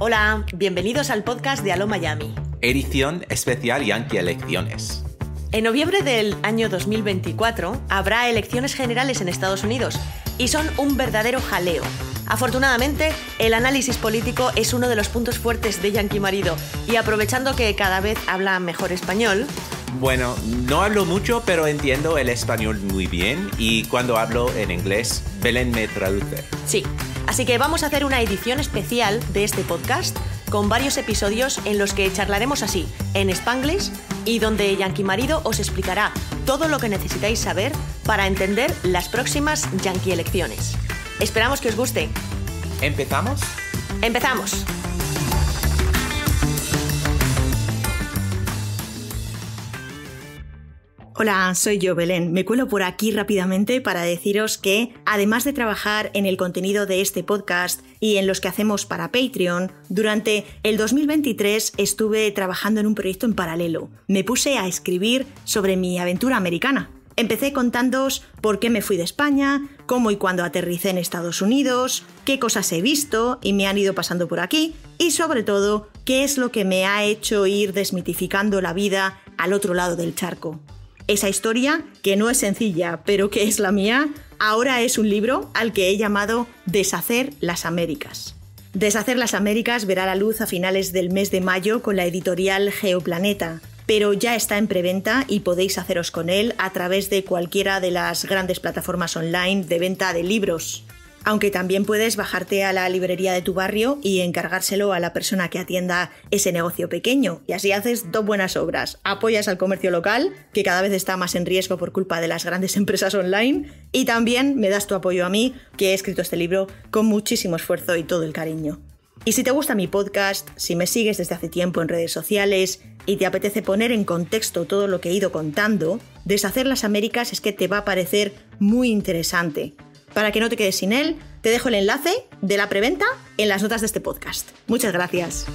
Hola, bienvenidos al podcast de Aló Miami. Edición especial Yankee Elecciones. En noviembre del año 2024 habrá elecciones generales en Estados Unidos y son un verdadero jaleo. Afortunadamente, el análisis político es uno de los puntos fuertes de Yankee Marido y aprovechando que cada vez habla mejor español, bueno, no hablo mucho, pero entiendo el español muy bien y cuando hablo en inglés, Belén me traduce. Sí, Así que vamos a hacer una edición especial de este podcast con varios episodios en los que charlaremos así, en Spanglish, y donde Yankee Marido os explicará todo lo que necesitáis saber para entender las próximas Yankee elecciones. Esperamos que os guste. ¿Empezamos? Empezamos. Hola, soy yo, Belén. Me cuelo por aquí rápidamente para deciros que, además de trabajar en el contenido de este podcast y en los que hacemos para Patreon, durante el 2023 estuve trabajando en un proyecto en paralelo. Me puse a escribir sobre mi aventura americana. Empecé contándoos por qué me fui de España, cómo y cuándo aterricé en Estados Unidos, qué cosas he visto y me han ido pasando por aquí y sobre todo qué es lo que me ha hecho ir desmitificando la vida al otro lado del charco. Esa historia, que no es sencilla, pero que es la mía, ahora es un libro al que he llamado Deshacer las Américas. Deshacer las Américas verá la luz a finales del mes de mayo con la editorial Geoplaneta, pero ya está en preventa y podéis haceros con él a través de cualquiera de las grandes plataformas online de venta de libros aunque también puedes bajarte a la librería de tu barrio y encargárselo a la persona que atienda ese negocio pequeño. Y así haces dos buenas obras. Apoyas al comercio local, que cada vez está más en riesgo por culpa de las grandes empresas online, y también me das tu apoyo a mí, que he escrito este libro con muchísimo esfuerzo y todo el cariño. Y si te gusta mi podcast, si me sigues desde hace tiempo en redes sociales y te apetece poner en contexto todo lo que he ido contando, Deshacer las Américas es que te va a parecer muy interesante para que no te quedes sin él, te dejo el enlace de la preventa en las notas de este podcast. Muchas gracias.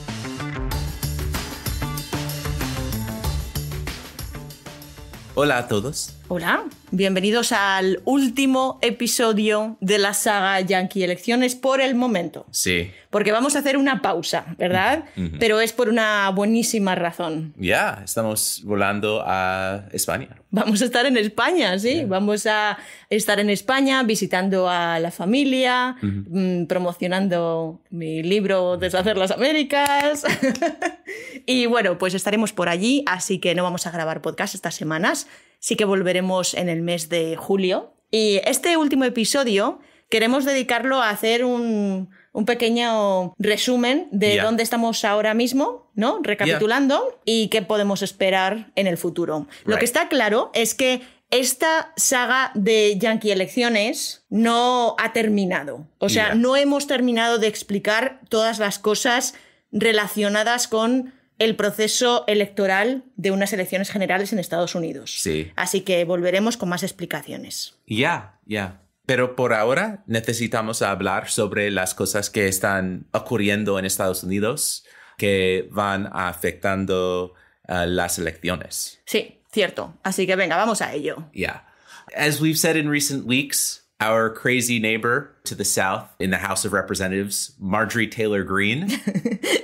Hola a todos. Hola, bienvenidos al último episodio de la saga Yankee Elecciones por el momento. Sí, porque vamos a hacer una pausa, ¿verdad? Pero es por una buenísima razón. Ya, estamos volando a España. Vamos a estar en España, sí. Vamos a estar en España visitando a la familia, mm, promocionando mi libro Deshacer las Américas. y bueno, pues estaremos por allí, así que no vamos a grabar podcast estas semanas. Sí que volveremos en el mes de julio. Y este último episodio queremos dedicarlo a hacer un un pequeño resumen de dónde estamos ahora mismo, ¿no? Recapitulando y qué podemos esperar en el futuro. Lo que está claro es que esta saga de Yankee Elecciones no ha terminado. O sea, no hemos terminado de explicar todas las cosas relacionadas con el proceso electoral de unas elecciones generales en Estados Unidos. Sí. Así que volveremos con más explicaciones. Ya, ya. Pero por ahora necesitamos hablar sobre las cosas que están ocurriendo en Estados Unidos que van afectando eh, las elecciones. Sí, cierto. Así que venga, vamos a ello. Yeah. As we've said in recent weeks, our crazy neighbor to the south in the House of Representatives, Marjorie Taylor Greene.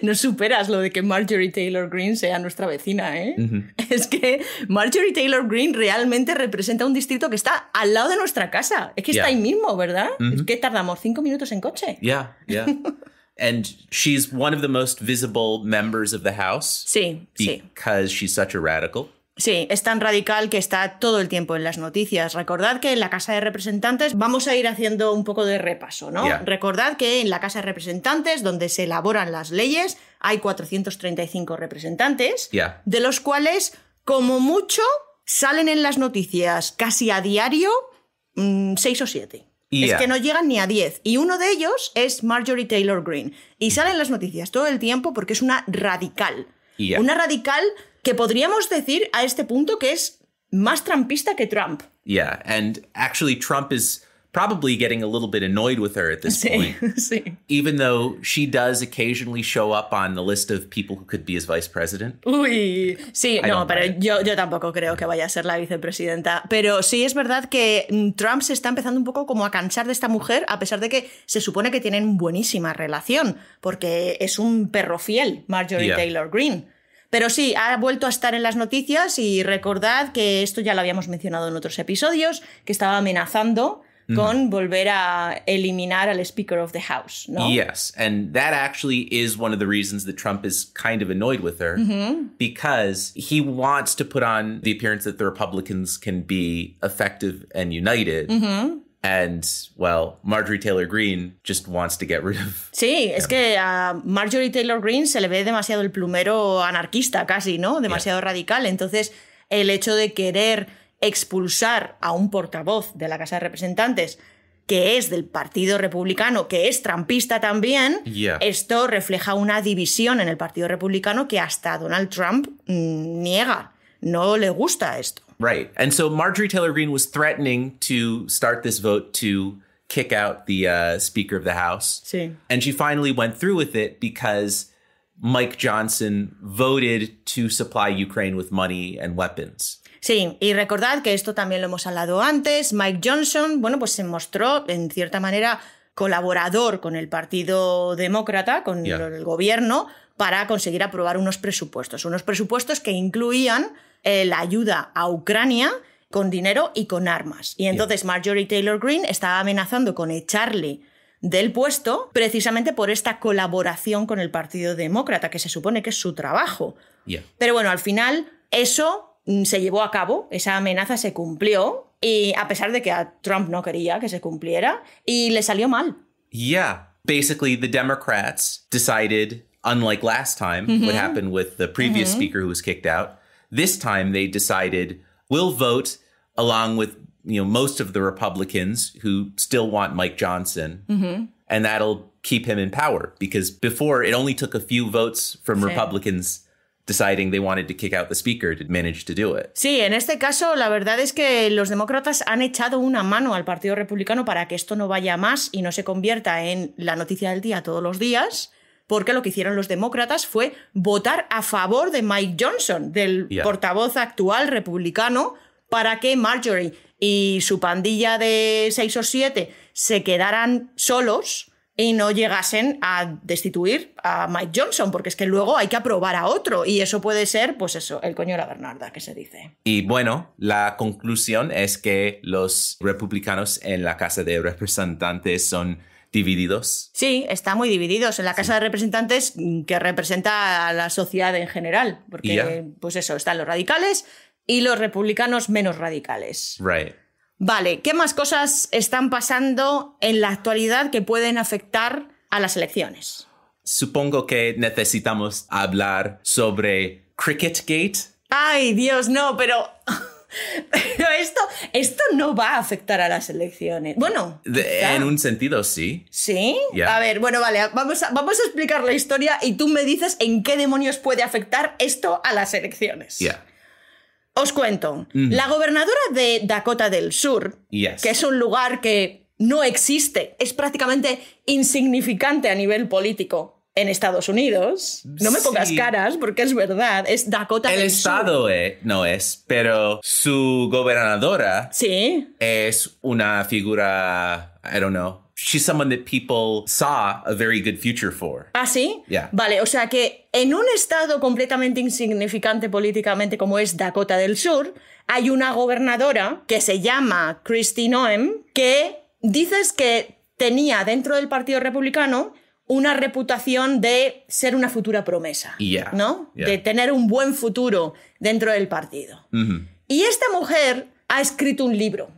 no superas lo de que Marjorie Taylor Greene sea nuestra vecina, ¿eh? Es que Marjorie Taylor Greene realmente representa un distrito que está al lado de nuestra casa. Es que yeah. está ahí mismo, ¿verdad? Es que tardamos cinco minutos en coche. Yeah, yeah. And she's one of the most visible members of the House. Sí, because sí. she's such a radical. Sí, es tan radical que está todo el tiempo en las noticias. Recordad que en la Casa de Representantes vamos a ir haciendo un poco de repaso, ¿no? Recordad que en la Casa de Representantes, donde se elaboran las leyes, hay 435 representantes, de los cuales, como mucho, salen en las noticias casi a diario 6 mm, o 7. Es que no llegan ni a 10. Y uno de ellos es Marjorie Taylor Greene. Y mm. salen las noticias todo el tiempo porque es una radical. Una radical que podríamos decir a este punto que es más trampista que Trump. Yeah, and actually Trump is probably getting a little bit annoyed with her at this sí, point. Sí. Even though she does occasionally show up on the list of people who could be his vice president. Uy, sí, no, pero yo, yo tampoco creo que vaya a ser la vicepresidenta. Pero sí es verdad que mm, Trump se está empezando un poco como a cansar de esta mujer, a pesar de que se supone que tienen buenísima relación, porque es un perro fiel, Marjorie Taylor Greene. Pero sí, ha vuelto a estar en las noticias y recordad que esto ya lo habíamos mencionado en otros episodios, que estaba amenazando mm. con volver a eliminar al Speaker of the House. ¿no? Yes, and that actually is one of the reasons that Trump is kind of annoyed with her mm-hmm. because he wants to put on the appearance that the Republicans can be effective and united. Mm-hmm. And, well, Marjorie Taylor Greene just wants to get rid of. Sí, es que a Marjorie Taylor Greene se le ve demasiado el plumero anarquista, casi, ¿no? Demasiado radical. Entonces, el hecho de querer expulsar a un portavoz de la Casa de Representantes que es del Partido Republicano, que es trampista también, esto refleja una división en el Partido Republicano que hasta Donald Trump mm, niega. No le gusta esto. Right. And so Marjorie Taylor Greene was threatening to start this vote to kick out the uh, Speaker of the House. See. And she finally went through with it because Mike Johnson voted to supply Ukraine with money and weapons. Sí, y recordad que esto también lo hemos hablado antes. Mike Johnson, bueno, pues se mostró en cierta manera colaborador con el Partido Demócrata, con yeah. el gobierno, para conseguir aprobar unos presupuestos. Unos presupuestos que incluían Eh, la ayuda a Ucrania con dinero y con armas. Y entonces Marjorie Taylor Greene estaba amenazando con echarle del puesto precisamente por esta colaboración con el Partido Demócrata, que se supone que es su trabajo. Pero bueno, al final eso mm, se llevó a cabo, esa amenaza se cumplió, y a pesar de que a Trump no quería que se cumpliera, y le salió mal. Yeah, basically the Democrats decided, unlike last time, what happened with the previous speaker who was kicked out, This time they decided we'll vote along with you know most of the Republicans who still want Mike Johnson, mm-hmm. and that'll keep him in power because before it only took a few votes from Republicans. deciding they wanted to kick out the speaker to manage to do it. Sí, en este caso la verdad es que los demócratas han echado una mano al Partido Republicano para que esto no vaya más y no se convierta en la noticia del día todos los días porque lo que hicieron los demócratas fue votar a favor de Mike Johnson, del portavoz actual republicano, para que Marjorie y su pandilla de seis o siete se quedaran solos y no llegasen a destituir a Mike Johnson, porque es que luego hay que aprobar a otro y eso puede ser, pues eso, el coño de la Bernarda, que se dice. Y bueno, la conclusión es que los republicanos en la Casa de Representantes son divididos. Sí, está muy divididos. En la Casa de Representantes, mm, que representa a la sociedad en general, porque, pues eso, están los radicales y los republicanos menos radicales. Right. Vale, ¿qué más cosas están pasando en la actualidad que pueden afectar a las elecciones? Supongo que necesitamos hablar sobre Cricket Gate. Ay, Dios, no, pero pero esto, esto no va a afectar a las elecciones. Bueno. en un sentido, sí. ¿Sí? A ver, bueno, vale, vamos a, vamos a explicar la historia y tú me dices en qué demonios puede afectar esto a las elecciones. Ya Os cuento. Mm. La gobernadora de Dakota del Sur, que es un lugar que no existe, es prácticamente insignificante a nivel político, en Estados Unidos. No me pongas caras porque es verdad, es Dakota. El del Estado El Estado eh, no es, pero su gobernadora sí. es una figura, I don't know. She's someone that people saw a very good future for. Ah, sí? Yeah. Vale, o sea que en un estado completamente insignificante políticamente como es Dakota del Sur, hay una gobernadora que se llama Christine Noem que dices que tenía dentro del Partido Republicano una reputación de ser una futura promesa, ¿no? De tener un buen futuro dentro del partido. Y esta mujer ha escrito un libro.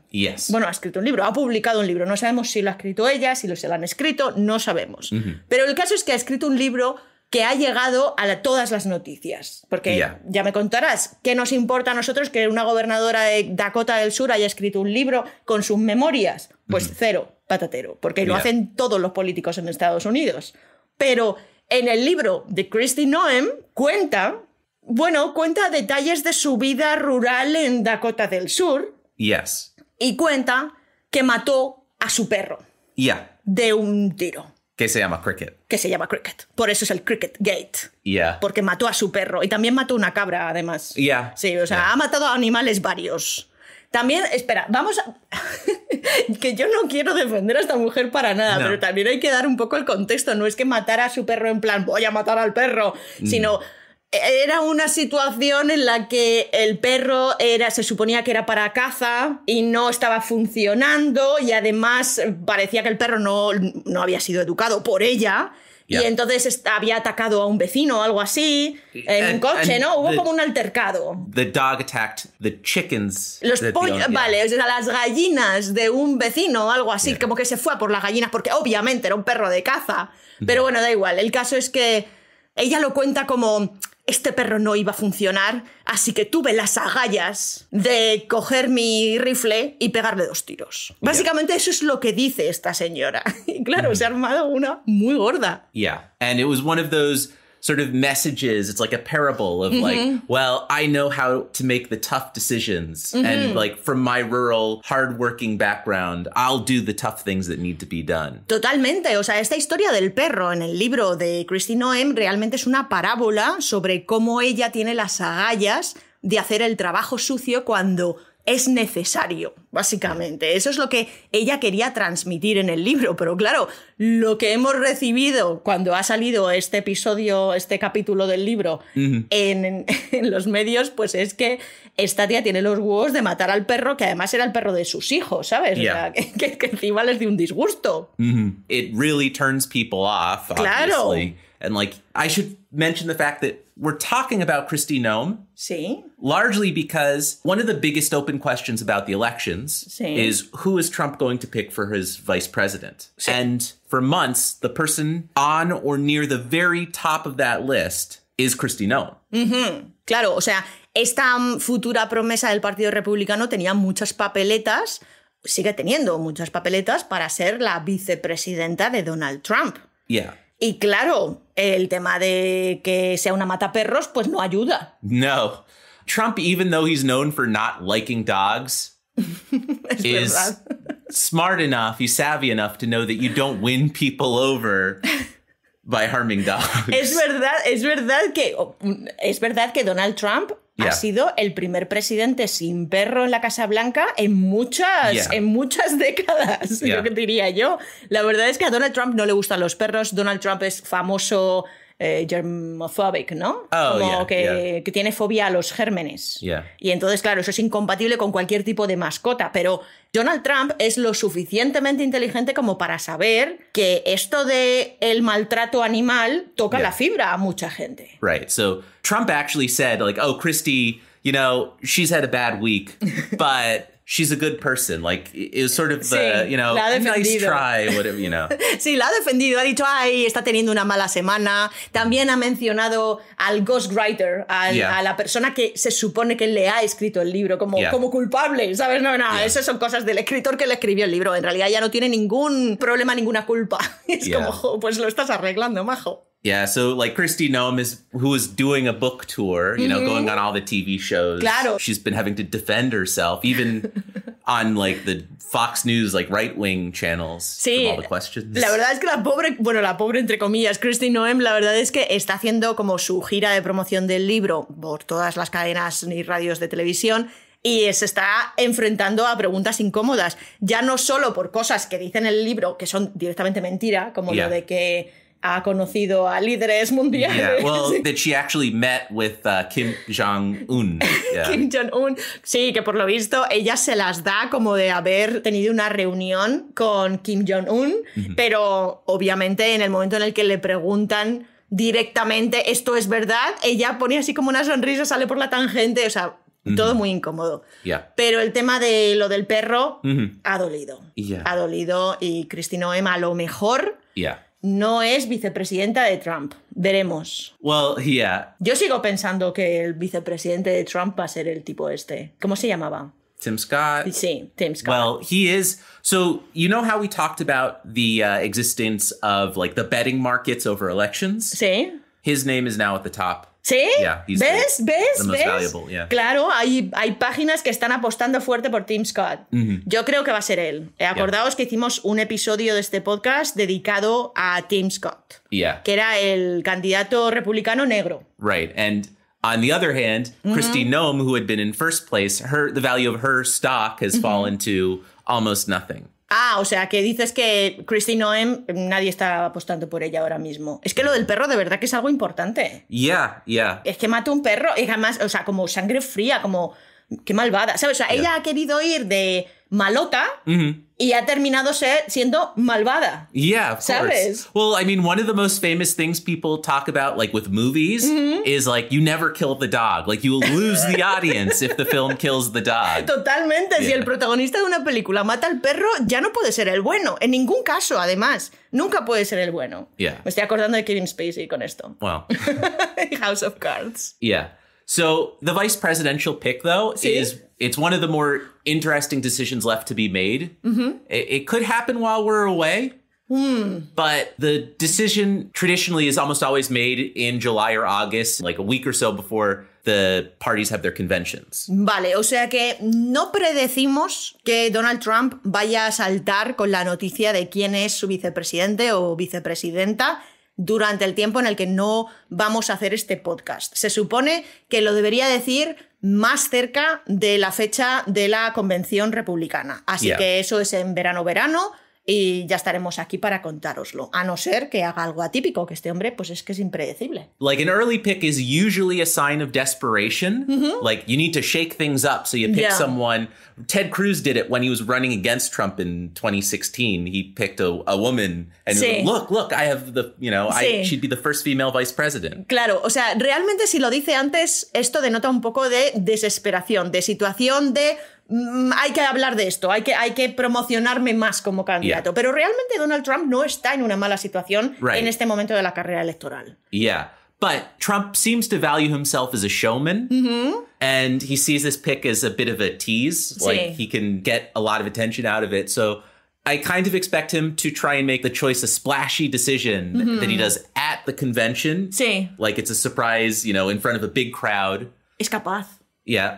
Bueno, ha escrito un libro, ha publicado un libro. No sabemos si lo ha escrito ella, si lo se lo han escrito, no sabemos. Pero el caso es que ha escrito un libro que ha llegado a todas las noticias. Porque ya me contarás, ¿qué nos importa a nosotros que una gobernadora de Dakota del Sur haya escrito un libro con sus memorias? Pues cero, patatero, porque lo hacen todos los políticos en Estados Unidos. Pero en el libro de Christy Noem cuenta, bueno, cuenta detalles de su vida rural en Dakota del Sur. Y cuenta que mató a su perro. Ya. De un tiro. Que se llama Cricket. Que se llama Cricket. Por eso es el Cricket Gate. Yeah. Porque mató a su perro y también mató una cabra, además. Sí, o sea, ha matado a animales varios. También, espera, vamos a... que yo no quiero defender a esta mujer para nada, pero también hay que dar un poco el contexto. No es que matara a su perro en plan, voy a matar al perro, mm. sino era una situación en la que el perro era, se suponía que era para caza y no estaba funcionando y además parecía que el perro no, había sido educado por ella. Y entonces había atacado a un vecino o algo así, en un coche, ¿no? Hubo como un altercado. The dog attacked the chickens. Los pollos vale, o sea, las gallinas de un vecino o algo así, como que se fue a por las gallinas, porque obviamente era un perro de caza. Pero bueno, da igual. El caso es que ella lo cuenta como este perro no iba a funcionar, así que tuve las agallas de coger mi rifle y pegarle dos tiros. Básicamente eso es lo que dice esta señora. Y claro, se ha armado una muy gorda. Yeah, and it was one of those sort of messages. It's like a parable of like, mm-hmm. well, I know how to make the tough decisions. And mm-hmm. like from my rural, hardworking background, I'll do the tough things that need to be done. Totalmente. O sea, esta historia del perro en el libro de Christine Noem realmente es una parábola sobre cómo ella tiene las agallas de hacer el trabajo sucio cuando es necesario, básicamente. Eso es lo que ella quería transmitir en el libro, pero claro, lo que hemos recibido cuando ha salido este episodio, este capítulo del libro en, los medios, pues es que esta tía tiene los huevos de matar al perro, que además era el perro de sus hijos, ¿sabes? que, encima les dio un disgusto. It really turns people off, And like, I should mention the fact that we're talking about Christy Nome. See? Largely because one of the biggest open questions about the elections is who is Trump going to pick for his vice president? And for months, the person on or near the very top of that list is Christy Nome. Mm -hmm. Claro, o sea, esta futura promesa del Partido Republicano tenía muchas papeletas, sigue teniendo muchas papeletas para ser la vicepresidenta de Donald Trump. Yeah. Y claro, el tema de que sea una mata perros, pues no ayuda. No. Trump, even though he's known for not liking dogs, is smart enough, he's savvy enough to know that you don't win people over by Es verdad, es verdad que, es verdad que Donald Trump ha sido el primer presidente sin perro en la Casa Blanca en muchas, en muchas décadas, lo que diría yo. La verdad es que a Donald Trump no le gustan los perros. Donald Trump es famoso eh, germophobic, ¿no? Oh, como que, tiene fobia a los gérmenes. Y entonces, claro, eso es incompatible con cualquier tipo de mascota, pero Donald Trump es lo suficientemente inteligente como para saber que esto de el maltrato animal toca la fibra a mucha gente. Right. So Trump actually said like, "Oh, Christy, you know, she's had a bad week, but she's a good person. Like, it was sort of, sí, you know, nice try, whatever, you know. sí, la ha defendido. Ha dicho, ay, está teniendo una mala semana. También ha mencionado al ghostwriter, a la persona que se supone que le ha escrito el libro, como, como culpable, ¿sabes? No, no, esas son cosas del escritor que le escribió el libro. En realidad ya no tiene ningún problema, ninguna culpa. Es como, pues lo estás arreglando, majo. Yeah, so like Christy Noem is who is doing a book tour, you know, going mm-hmm. on all the TV shows. Claro. She's been having to defend herself, even on like the Fox News, like right wing channels. Sí. all the questions. La verdad es que la pobre, bueno, la pobre entre comillas, Christy Noem, la verdad es que está haciendo como su gira de promoción del libro por todas las cadenas y radios de televisión y se está enfrentando a preguntas incómodas, ya no solo por cosas que dicen el libro, que son directamente mentira, como lo de que ha conocido a líderes mundiales. Yeah, well, that she actually met with uh, Kim Jong-un. Kim Jong-un, sí, que por lo visto ella se las da como de haber tenido una reunión con Kim Jong-un, mm-hmm. pero obviamente en el momento en el que le preguntan directamente esto es verdad, ella pone así como una sonrisa, sale por la tangente, o sea, mm-hmm. Todo muy incómodo. Ya. Pero el tema de lo del perro mm-hmm. ha dolido. Ha dolido y Cristina Oema a lo mejor no es vicepresidenta de Trump. Veremos. Well, yeah. Yo sigo pensando que el vicepresidente de Trump va a ser el tipo este. ¿Cómo se llamaba? Tim Scott. Sí, Tim Scott. Well, he is. So, you know how we talked about the uh, existence of like the betting markets over elections? Sí. His name is now at the top Sí, ¿ves? ¿Ves? Claro, hay, hay páginas que están apostando fuerte por Tim Scott. Mm-hmm. Yo creo que va a ser él. Eh, acordaos que hicimos un episodio de este podcast dedicado a Tim Scott, que era el candidato republicano negro. Right, and on the other hand, mm-hmm. Christine who had been in first place, her the value of her stock has mm-hmm. fallen to almost nothing. Ah, o sea, que dices que Christy Noem nadie está apostando por ella ahora mismo. Es que lo del perro de verdad que es algo importante. Ya, ya. Es que mató un perro y jamás... o sea, como sangre fría, como qué malvada. ¿Sabes? O sea, ella ha querido ir de malota, mm-hmm. y ha terminado siendo malvada. Yeah, of ¿sabes? course. Well, I mean, one of the most famous things people talk about, like with movies, mm-hmm. is like you never kill the dog. Like you lose the audience if the film kills the dog. Totalmente. Si el protagonista de una película mata al perro, ya no puede ser el bueno. En ningún caso, además. Nunca puede ser el bueno. Yeah. Me estoy acordando de Kevin Spacey con esto. Wow. House of Cards. Yeah. So the vice presidential pick, though, is it's one of the more interesting decisions left to be made. Mm-hmm. It, it, could happen while we're away. Hmm. But the decision traditionally is almost always made in July or August, like a week or so before the parties have their conventions. Vale, o sea que no predecimos que Donald Trump vaya a saltar con la noticia de quién es su vicepresidente o vicepresidenta durante el tiempo en el que no vamos a hacer este podcast. Se supone que lo debería decir más cerca de la fecha de la convención republicana. Así que eso es en verano-verano y ya estaremos aquí para contároslo, a no ser que haga algo atípico, que este hombre pues es que es impredecible. Like an early pick is usually a sign of desperation, mm-hmm. like you need to shake things up, so you pick someone. Ted Cruz did it when he was running against Trump in 2016. He picked a, woman and look, look, I have the, you know, I, she'd be the first female vice president. Claro, o sea, realmente si lo dice antes, esto denota un poco de desesperación, de situación de Mm, hay que hablar de esto, hay que, hay que promocionarme más como candidato. Yeah. Pero realmente Donald Trump no está en una mala situación right. en este momento de la carrera electoral. Yeah. But Trump seems to value himself as a showman. Mm-hmm. And he sees this pick as a bit of a tease. Sí. Like he can get a lot of attention out of it. So I kind of expect him to try and make the choice a splashy decision mm-hmm. that he does at the convention. Sí. Like it's a surprise, you know, in front of a big crowd. Es capaz.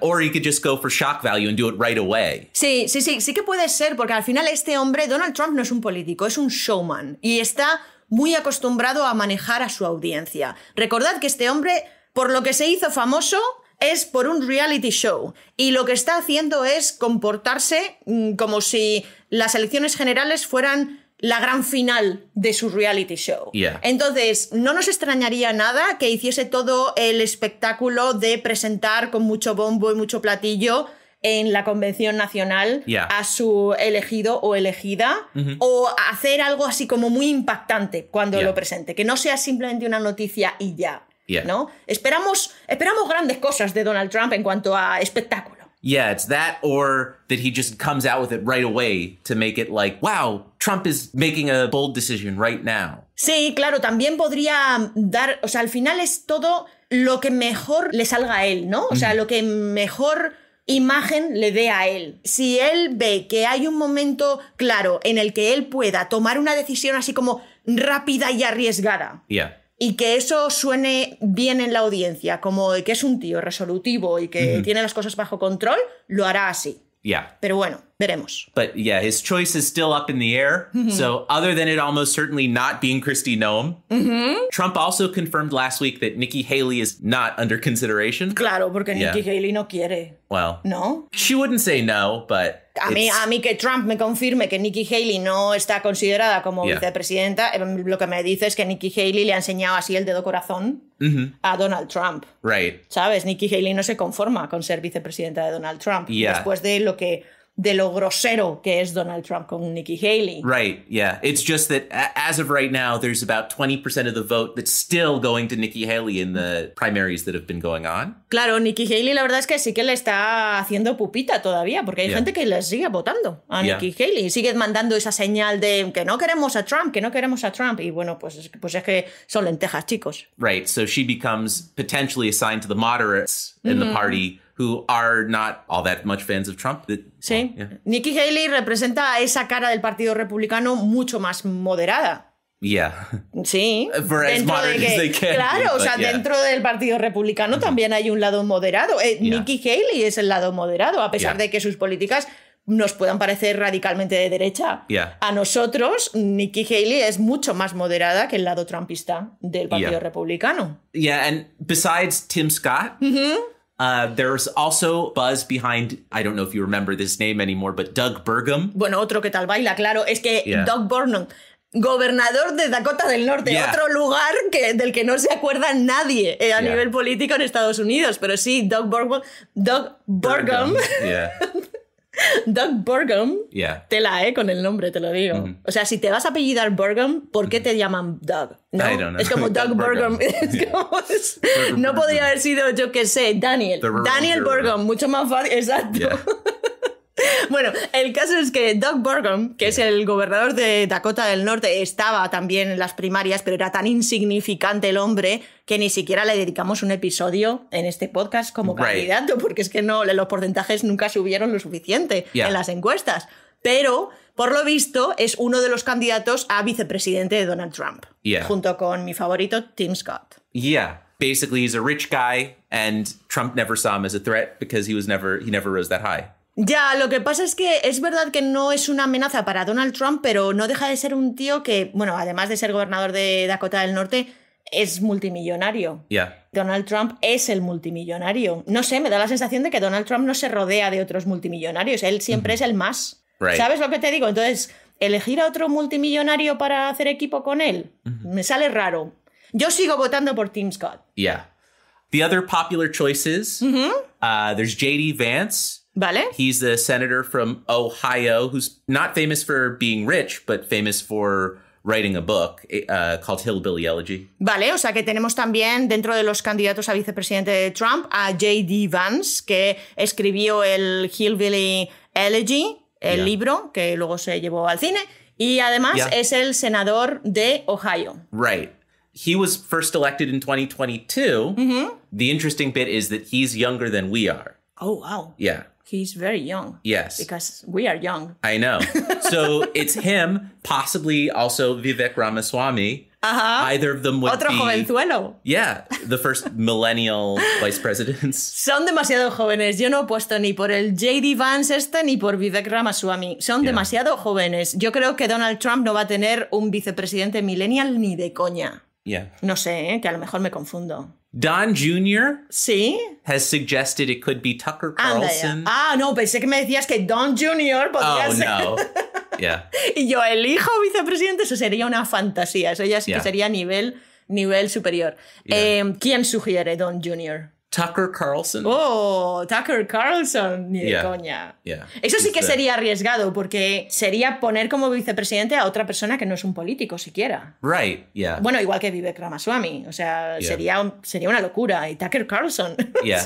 Or could just go for shock value and do it right away. Sí, sí, sí, sí que puede ser, porque al final este hombre, Donald Trump, no es un político, es un showman y está muy acostumbrado a manejar a su audiencia. Recordad que este hombre, por lo que se hizo famoso, es por un reality show y lo que está haciendo es comportarse mm, como si las elecciones generales fueran la gran final de su reality show. Entonces, no nos extrañaría nada que hiciese todo el espectáculo de presentar con mucho bombo y mucho platillo en la convención nacional a su elegido o elegida mm-hmm. o hacer algo así como muy impactante cuando lo presente, que no sea simplemente una noticia y ya, ¿no? Esperamos esperamos grandes cosas de Donald Trump en cuanto a espectáculo. Yeah, it's that or that he just comes out with it right away to make it like, wow, Trump is making a bold decision right now. Sí, claro, también podría dar, o sea, al final es todo lo que mejor le salga a él, ¿no? O sea, lo que mejor imagen le dé a él. Si él ve que hay un momento claro en el que él pueda tomar una decisión así como rápida y arriesgada y que eso suene bien en la audiencia, como que es un tío resolutivo y que tiene las cosas bajo control, lo hará así. Yeah. Pero bueno, veremos. But yeah, his choice is still up in the air. So, other than it almost certainly not being Christy Noem, mm Trump also confirmed last week that Nikki Haley is not under consideration. Claro, porque Nikki Haley no quiere. Well, no. She wouldn't say no, but a mí, que Trump me confirme que Nikki Haley no está considerada como vicepresidenta, eh, lo que me dice es que Nikki Haley le ha enseñado así el dedo corazón mm-hmm. a Donald Trump. Right. ¿Sabes? Nikki Haley no se conforma con ser vicepresidenta de Donald Trump. y Después de lo que de lo grosero que es Donald Trump con Nikki Haley. Right, yeah. It's just that as of right now, there's about 20% of the vote that's still going to Nikki Haley in the primaries that have been going on. Claro, Nikki Haley la verdad es que sí que le está haciendo pupita todavía, porque hay gente que le sigue votando a Nikki Haley sigue mandando esa señal de que no queremos a Trump, que no queremos a Trump. Y bueno, pues, pues es que son lentejas, chicos. Right, so she becomes potentially assigned to the moderates in the party who are not all that much fans of Trump. sí. Nikki Haley representa esa cara del Partido Republicano mucho más moderada. Yeah. Sí. For as que, claro, o sea, dentro del Partido Republicano también hay un lado moderado. Eh, Nikki Haley es el lado moderado, a pesar de que sus políticas nos puedan parecer radicalmente de derecha. A nosotros, Nikki Haley es mucho más moderada que el lado trumpista del Partido Republicano. Yeah, and besides Tim Scott, Uh, there's also buzz behind, I don't know if you remember this name anymore, but Doug Burgum. Bueno, otro que tal baila, claro, es que Doug Burnham, gobernador de Dakota del Norte, otro lugar que, del que no se acuerda nadie eh, a nivel político en Estados Unidos, pero sí, Doug Burgum. Doug Burgum. Burgum. Doug Burgum, te la he eh, Con el nombre, te lo digo. Mm-hmm. O sea, si te vas a apellidar Burgum, ¿por qué mm-hmm. te llaman Doug? No, es como Doug, Burgum. no podría haber sido, yo que sé, Daniel. Daniel Burgum, mucho más fácil. Exacto. Bueno, el caso es que Doug Burgum, que es el gobernador de Dakota del Norte, estaba también en las primarias, pero era tan insignificante el hombre que ni siquiera le dedicamos un episodio en este podcast como candidato, porque es que no, los porcentajes nunca subieron lo suficiente en las encuestas. Pero, por lo visto, es uno de los candidatos a vicepresidente de Donald Trump, junto con mi favorito, Tim Scott. Yeah. Basically, he's a rich guy, and Trump never saw him as a threat because he was never he never rose that high. Ya, lo que pasa es que es verdad que no es una amenaza para Donald Trump, pero no deja de ser un tío que, bueno, además de ser gobernador de Dakota del Norte, es multimillonario. Ya. Donald Trump es el multimillonario. No sé, me da la sensación de que Donald Trump no se rodea de otros multimillonarios, él siempre es el más. ¿Sabes lo que te digo? Entonces, elegir a otro multimillonario para hacer equipo con él, me sale raro. Yo sigo votando por Tim Scott. Ya. The other popular choices, uh, there's JD Vance. Vale. He's the senator from Ohio who's not famous for being rich, but famous for writing a book uh, called Hillbilly Elegy. Vale, o sea que tenemos también dentro de los candidatos a vicepresidente de Trump a J.D. Vance, que escribió el Hillbilly Elegy, el yeah. libro que luego se llevó al cine, y además yeah. es el senador de Ohio. Right. He was first elected in 2022. Mm -hmm. The interesting bit is that he's younger than we are. Oh, wow. Yeah. he's very young. Yes. Because we are young. I know. So it's him, possibly also Vivek Ramaswamy. uh Either of them would Otro jovenzuelo. Yeah, the first millennial vice presidents. Son demasiado jóvenes. Yo no puesto ni por el JD Vance este ni por Vivek Ramaswamy. Son demasiado jóvenes. Yo creo que Donald Trump no va a tener un vicepresidente millennial ni de coña. Yeah. No sé, ¿eh? que a lo mejor me confundo. Don Jr. Sí. Has suggested it could be Tucker Carlson. Ah, no, pensé que me decías que Don Jr. podría oh, no. y yo elijo vicepresidente, eso sería una fantasía. Eso ya sería nivel, nivel superior. Eh, ¿Quién sugiere Don Jr.? Tucker Carlson. Oh, Tucker Carlson, ni de coña. Eso sí que sería arriesgado porque sería poner como vicepresidente a otra persona que no es un político siquiera. Right, yeah. Bueno, igual que Vivek Ramaswamy, o sea, sería sería una locura y Tucker Carlson. Yeah.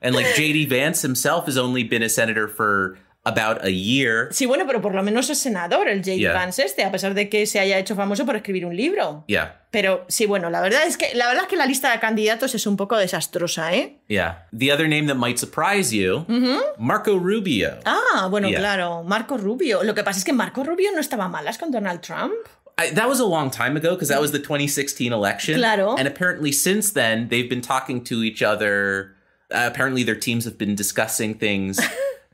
And like JD Vance himself has only been a senator for about a year. Sí, bueno, pero por lo menos es senador el Jake yeah. Vance este, a pesar de que se haya hecho famoso por escribir un libro. Yeah. Pero sí, bueno, la verdad es que la verdad es que la lista de candidatos es un poco desastrosa, ¿eh? Yeah. The other name that might surprise you, mm -hmm. Marco Rubio. Ah, bueno, yeah. claro, Marco Rubio. Lo que pasa es que Marco Rubio no estaba malas con Donald Trump. I, that was a long time ago because that was the 2016 election. Claro. And apparently since then they've been talking to each other. Uh, apparently their teams have been discussing things.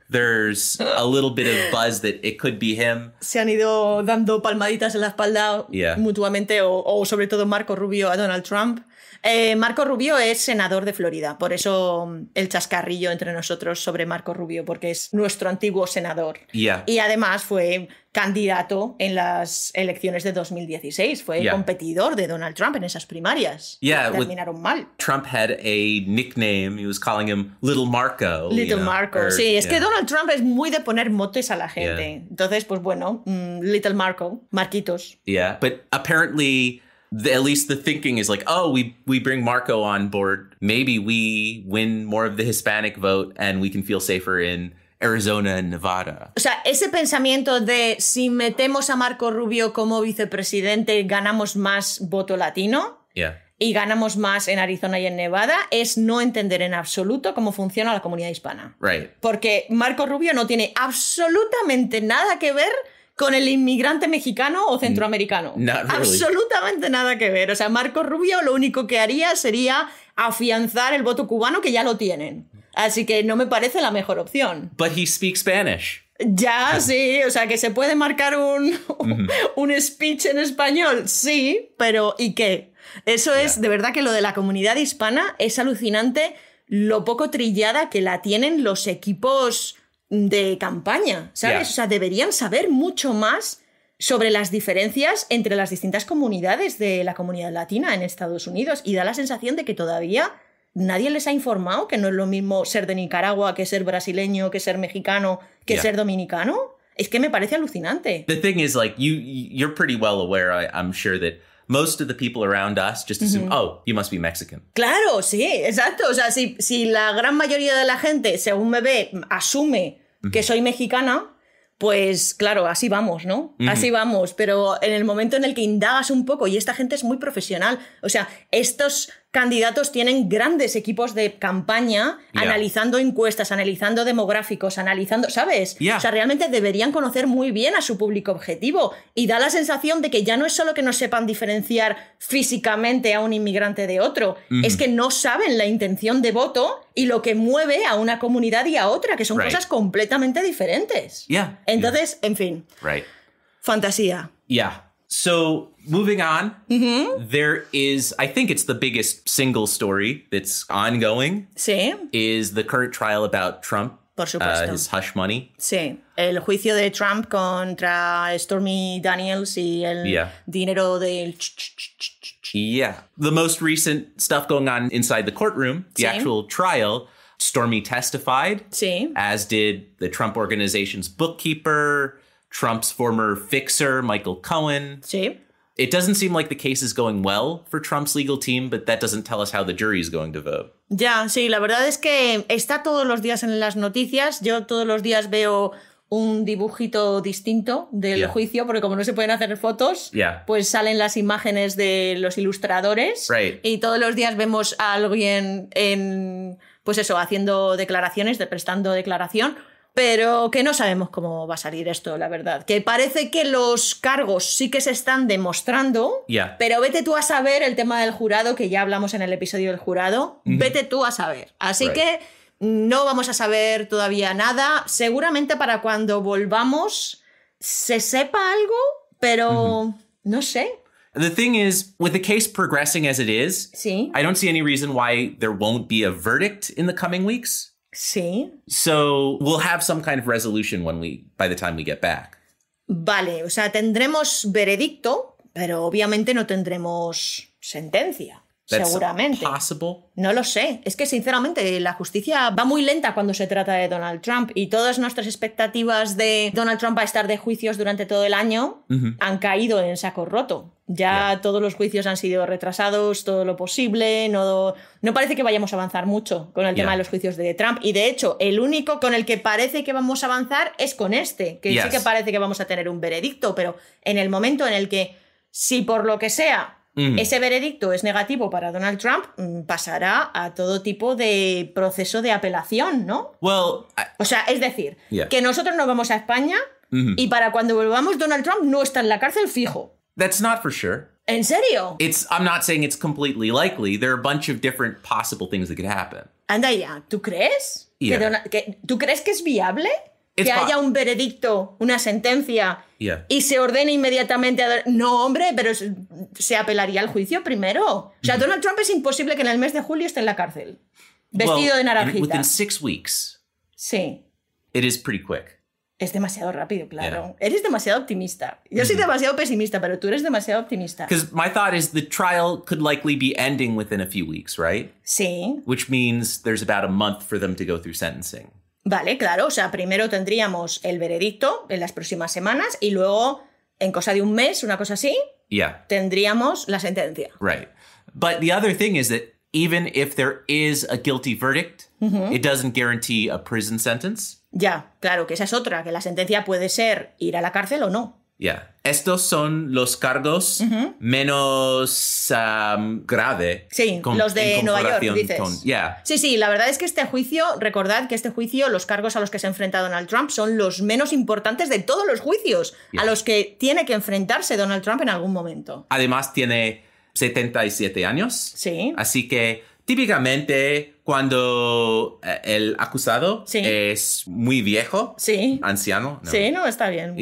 there's a little bit of buzz that it could be him. Se han ido dando palmaditas en la espalda yeah. mutuamente o, o sobre todo Marco Rubio a Donald Trump. Eh, Marco Rubio es senador de Florida, por eso mm, el chascarrillo entre nosotros sobre Marco Rubio, porque es nuestro antiguo senador. Y además fue candidato en las elecciones de 2016. Fue competidor de Donald Trump en esas primarias. Y terminaron mal. Trump had a nickname. He was calling him Little Marco. Little Marco. sí, es que Donald Trump es muy de poner motes a la gente. Entonces, pues bueno, mm, Little Marco, Marquitos. Yeah, but apparently. the, at least the thinking is like, oh, we we bring Marco on board. Maybe we win more of the Hispanic vote, and we can feel safer in Arizona and Nevada. O sea, ese pensamiento de si metemos a Marco Rubio como vicepresidente, ganamos más voto latino. Yeah. Y ganamos más en Arizona y en Nevada, es no entender en absoluto cómo funciona la comunidad hispana. Right. Porque Marco Rubio no tiene absolutamente nada que ver con el inmigrante mexicano o mm, centroamericano. Absolutamente nada que ver. O sea, Marco Rubio lo único que haría sería afianzar el voto cubano que ya lo tienen. Así que no me parece la mejor opción. But he speaks Spanish. Ya, ah. sí, o sea, que se puede marcar un, un speech en español, sí, pero ¿y qué? Eso es, de verdad que lo de la comunidad hispana es alucinante lo poco trillada que la tienen los equipos de campaña, ¿sabes? O sea, deberían saber mucho más sobre las diferencias entre las distintas comunidades de la comunidad latina en Estados Unidos y da la sensación de que todavía nadie les ha informado que no es lo mismo ser de Nicaragua que ser brasileño, que ser mexicano, que ser dominicano. Es que me parece alucinante. The thing is like you're pretty well aware I'm sure that most of the people around us just assume, oh, you must be Mexican. Claro, sí, exacto. O sea, si, la gran mayoría de la gente, según me ve, asume que soy mexicana, pues claro, así vamos, ¿no? Así vamos, pero en el momento en el que indagas un poco, y esta gente es muy profesional, o sea, estos candidatos tienen grandes equipos de campaña analizando encuestas, analizando demográficos, analizando, ¿sabes? O sea, realmente deberían conocer muy bien a su público objetivo y da la sensación de que ya no es solo que no sepan diferenciar físicamente a un inmigrante de otro, es que no saben la intención de voto y lo que mueve a una comunidad y a otra, que son cosas completamente diferentes. Entonces, en fin. Fantasía. Ya. so moving on, mm-hmm. there is, I think it's the biggest single story that's ongoing. Same. Is the current trial about Trump. Uh, his hush money. Sí. El juicio de Trump contra Stormy Daniels y el yeah. dinero del. Yeah. The most recent stuff going on inside the courtroom, the actual trial. Stormy testified. Sí. As did the Trump organization's bookkeeper, Trump's former fixer, Michael Cohen. Sí. It doesn't seem like the case is going well for Trump's legal team, but that doesn't tell us how the jury is going to vote. Ya, sí, la verdad es que está todos los días en las noticias. Yo todos los días veo un dibujito distinto del juicio, porque como no se pueden hacer fotos, pues salen las imágenes de los ilustradores. Y todos los días vemos a alguien en, pues eso, haciendo declaraciones, prestando declaración pero que no sabemos cómo va a salir esto, la verdad. Que parece que los cargos sí que se están demostrando, pero vete tú a saber el tema del jurado, que ya hablamos en el episodio del jurado, vete tú a saber. Así que no vamos a saber todavía nada. Seguramente para cuando volvamos se sepa algo, pero no sé. The thing is, with the case progressing as it is, I don't see any reason why there won't be a verdict in the coming weeks. Sí. So we'll have some kind of resolution when we by the time we get back. Vale, o sea, tendremos veredicto, pero obviamente no tendremos sentencia. Seguramente. No lo sé. Es que sinceramente la justicia va muy lenta cuando se trata de Donald Trump y todas nuestras expectativas de Donald Trump a estar de juicios durante todo el año han caído en saco roto. Ya todos los juicios han sido retrasados todo lo posible, no, no parece que vayamos a avanzar mucho con el tema de los juicios de Trump. Y de hecho, el único con el que parece que vamos a avanzar es con este, que sí que parece que vamos a tener un veredicto, pero en el momento en el que, si por lo que sea, Mm. ese veredicto es negativo para Donald Trump, mm, pasará a todo tipo de proceso de apelación, ¿no? Well, O sea, es decir, que nosotros nos vamos a España mm-hmm. y para cuando volvamos Donald Trump no está en la cárcel fijo. That's not for sure. ¿En serio? It's, I'm not saying it's completely likely. There are a bunch of different possible things that could happen. Anda ya, ¿tú crees? Que que, ¿Tú crees que es viable? que haya un veredicto, una sentencia, y se ordene inmediatamente a... No, hombre, pero se apelaría al juicio primero. O sea, Donald Trump es imposible que en el mes de julio esté en la cárcel, vestido de naranjita. Within six weeks. Sí. It is pretty quick. Es demasiado rápido, claro. Eres demasiado optimista. Yo soy demasiado pesimista, pero tú eres demasiado optimista. Because my thought is the trial could likely be ending within a few weeks, right? Sí. Which means there's about a month for them to go through sentencing. Vale, claro, o sea, primero tendríamos el veredicto en las próximas semanas y luego, en cosa de un mes, una cosa así, tendríamos la sentencia. Right. But the other thing is that even if there is a guilty verdict, it doesn't guarantee a prison sentence. Ya, claro, que esa es otra, que la sentencia puede ser ir a la cárcel o no. Estos son los cargos menos graves grave. Sí, los de Nueva York, dices. Sí, sí, la verdad es que este juicio, recordad que este juicio, los cargos a los que se enfrenta Donald Trump son los menos importantes de todos los juicios a los que tiene que enfrentarse Donald Trump en algún momento. Además, tiene 77 años. Sí. Así que típicamente cuando eh, el acusado es muy viejo, sí. anciano. Sí, no, está bien.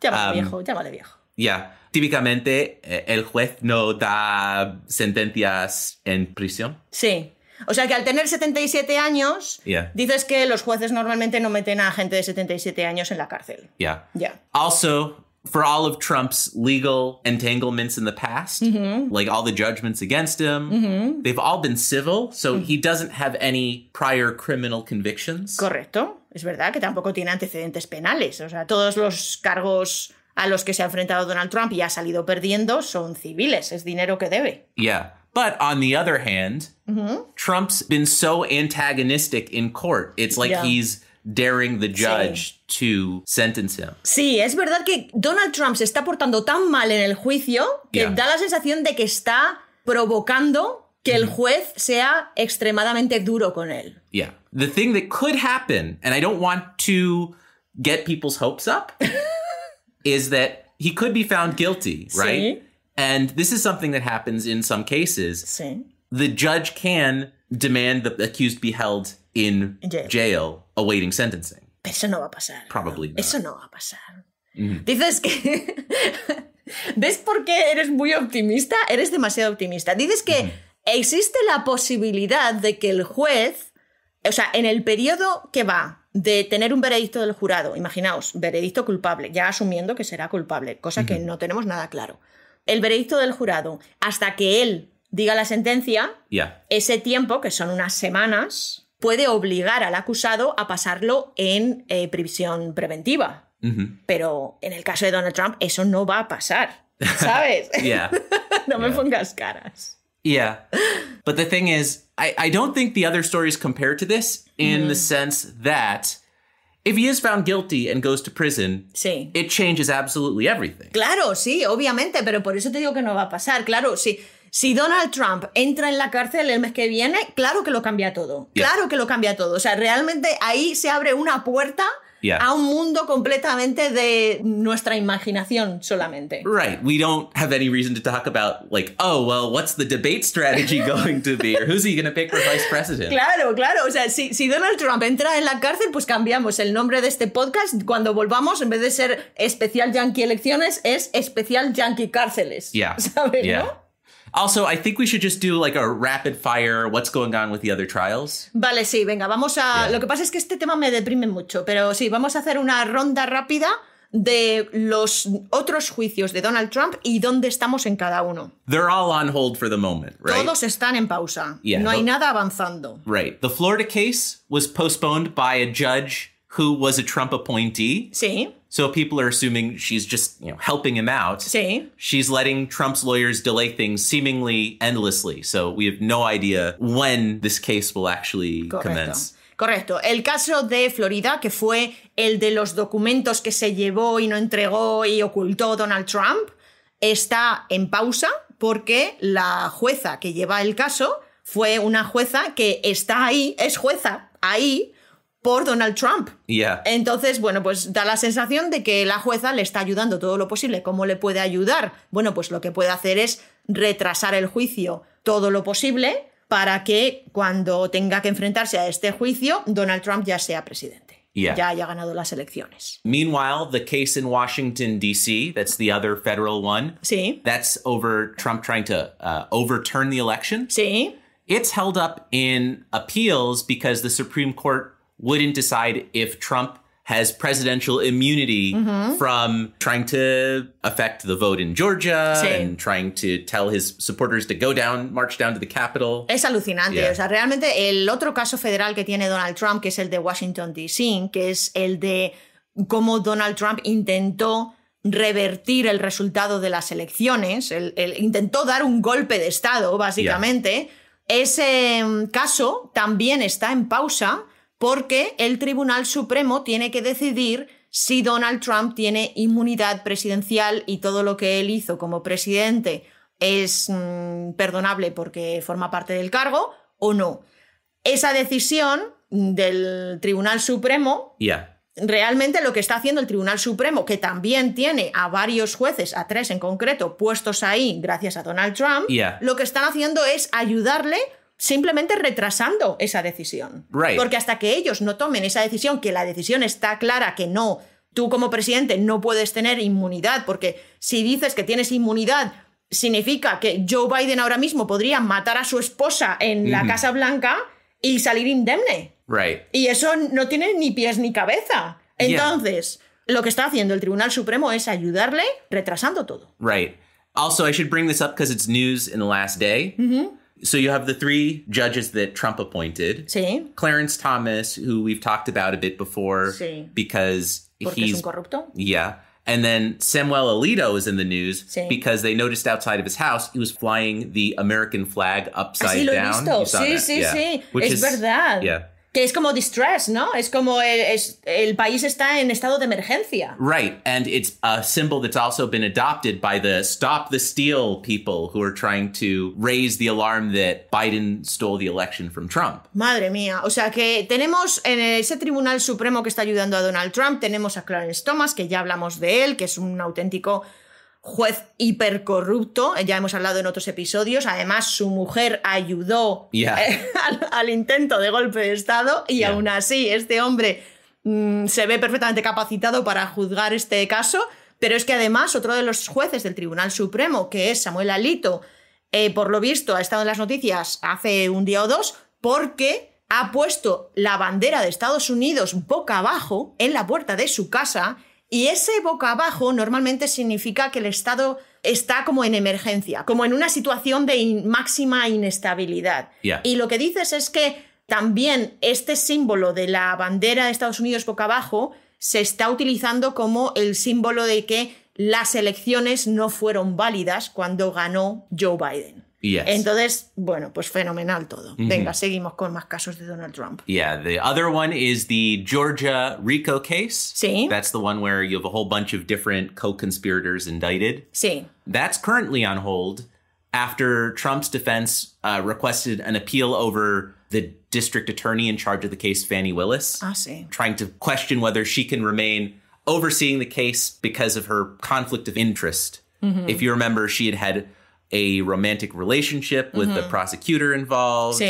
Llámale viejo, llámale viejo. Ya. Típicamente eh, el juez no da sentencias en prisión. Sí. O sea que al tener 77 años, dices que los jueces normalmente no meten a gente de 77 años en la cárcel. Ya. Ya. Also, for all of Trump's legal entanglements in the past, mm-hmm. like all the judgments against him, mm-hmm. they've all been civil, so mm-hmm. he doesn't have any prior criminal convictions. Correcto. Es verdad que tampoco tiene antecedentes penales. O sea, todos los cargos a los que se ha enfrentado Donald Trump y ha salido perdiendo son civiles. Es dinero que debe. Yeah. But on the other hand, mm-hmm. Trump's been so antagonistic in court. It's like yeah. he's daring the judge sí. to sentence him. Sí, es verdad que Donald Trump se está portando tan mal en el juicio que yeah. da la sensación de que está provocando que el juez sea extremadamente duro con él. Yeah. The thing that could happen, and I don't want to get people's hopes up, is that he could be found guilty, right? Sí. And this is something that happens in some cases. Sí. The judge can demand the accused be held in jail. awaiting sentencing. Eso no va a pasar. Eso no va a pasar. Mm-hmm. Dices que. ¿Ves por qué eres muy optimista? Eres demasiado optimista. Dices que mm-hmm. existe la posibilidad de que el juez, o sea, en el periodo que va de tener un veredicto del jurado, imaginaos, veredicto culpable, ya asumiendo que será culpable, cosa que mm-hmm. no tenemos nada claro. El veredicto del jurado, hasta que él diga la sentencia, ese tiempo, que son unas semanas, puede obligar al acusado a pasarlo en eh, prisión preventiva. Pero en el caso de Donald Trump, eso no va a pasar. ¿Sabes? no me pongas caras. Yeah. But the thing is, I, I don't think the other stories compare to this in el the mm-hmm. sense that if he is found guilty and goes to prison, sí. it changes absolutely everything. Claro, sí, obviamente, pero por eso te digo que no va a pasar. Claro, sí. Si Donald Trump entra en la cárcel el mes que viene, claro que lo cambia todo. Claro que lo cambia todo. O sea, realmente ahí se abre una puerta a un mundo completamente de nuestra imaginación solamente. Right. We don't have any reason to talk about like, oh, well, what's the debate strategy going to be or who's he going to pick for vice president? Claro, claro. O sea, si, si Donald Trump entra en la cárcel, pues cambiamos el nombre de este podcast. Cuando volvamos, en vez de ser especial Yankee elecciones, es especial Yankee cárceles. Yeah. ¿Sabes? Also, I think we should just do like a rapid fire what's going on with the other trials. Vale, sí, venga, vamos a yeah. Lo que pasa es que este tema me deprime mucho, pero sí, vamos a hacer una ronda rápida de los otros juicios de Donald Trump y dónde estamos en cada uno. They're all on hold for the moment, right? Todos están en pausa. Yeah, no hay nada avanzando. Right. The Florida case was postponed by a judge who was a Trump appointee. Sí. So people are assuming she's just, you know, helping him out. Sí. She's letting Trump's lawyers delay things seemingly endlessly. So we have no idea when this case will actually Correcto. commence. Correcto. El caso de Florida, que fue el de los documentos que se llevó y no entregó y ocultó Donald Trump, está en pausa porque la jueza que lleva el caso fue una jueza que está ahí, es jueza ahí, por Donald Trump. Yeah. Entonces, bueno, pues da la sensación de que la jueza le está ayudando todo lo posible. ¿Cómo le puede ayudar? Bueno, pues lo que puede hacer es retrasar el juicio todo lo posible para que cuando tenga que enfrentarse a este juicio, Donald Trump ya sea presidente. Ya haya ganado las elecciones. Meanwhile, the case in Washington, D.C., that's the other federal one. Sí. That's over Trump trying to uh, overturn the election. Sí. It's held up in appeals because the Supreme Court wouldn't decide if Trump has presidential immunity Georgia down, Es alucinante. O sea, realmente el otro caso federal que tiene Donald Trump, que es el de Washington D.C., que es el de cómo Donald Trump intentó revertir el resultado de las elecciones, el, intentó dar un golpe de Estado, básicamente. Ese mm, caso también está en pausa porque el Tribunal Supremo tiene que decidir si Donald Trump tiene inmunidad presidencial y todo lo que él hizo como presidente es mm, perdonable porque forma parte del cargo o no. Esa decisión del Tribunal Supremo realmente lo que está haciendo el Tribunal Supremo, que también tiene a varios jueces, a tres en concreto, puestos ahí gracias a Donald Trump, lo que están haciendo es ayudarle simplemente retrasando esa decisión. Porque hasta que ellos no tomen esa decisión, que la decisión está clara que no, tú como presidente no puedes tener inmunidad, porque si dices que tienes inmunidad, significa que Joe Biden ahora mismo podría matar a su esposa en la Casa Blanca y salir indemne. Right. Y eso no tiene ni pies ni cabeza. Entonces, lo que está haciendo el Tribunal Supremo es ayudarle retrasando todo. Right. Also, I should bring this up because it's news in the last day. So you have the three judges that Trump appointed. Sí. Clarence Thomas, who we've talked about a bit before sí. because Porque he's corrupto. Yeah. And then Samuel Alito is in the news sí. because they noticed outside of his house he was flying the American flag ah, upside Así down. Lo he Sí, that? sí, yeah. sí. Which es is, verdad. Yeah. es como distress, ¿no? Es como el, el país está en estado de emergencia. Right, and it's a symbol that's also been adopted by the Stop the Steal people who are trying to raise the alarm that Biden stole the election from Trump. Madre mía, o sea que tenemos en ese Tribunal Supremo que está ayudando a Donald Trump, tenemos a Clarence Thomas, que ya hablamos de él, que es un auténtico juez hipercorrupto, eh, ya hemos hablado en otros episodios, además su mujer ayudó eh, al, intento de golpe de Estado y aún así este hombre mm, se ve perfectamente capacitado para juzgar este caso, pero es que además otro de los jueces del Tribunal Supremo, que es Samuel Alito, eh, por lo visto ha estado en las noticias hace un día o dos porque ha puesto la bandera de Estados Unidos boca abajo en la puerta de su casa y ese boca abajo normalmente significa que el Estado está como en emergencia, como en una situación de máxima inestabilidad. Y lo que dices es que también este símbolo de la bandera de Estados Unidos boca abajo se está utilizando como el símbolo de que las elecciones no fueron válidas cuando ganó Joe Biden. Yes. Entonces, bueno, pues fenomenal todo. Mm -hmm. Venga, seguimos con más casos de Donald Trump. Yeah, the other one is the Georgia RICO case. Sí. That's the one where you have a whole bunch of different co-conspirators indicted. Sí. That's currently on hold after Trump's defense uh, requested an appeal over the district attorney in charge of the case, Fannie Willis. Ah, sí. Trying to question whether she can remain overseeing the case because of her conflict of interest. Mm -hmm. If you remember, she had had a romantic relationship with the prosecutor involved.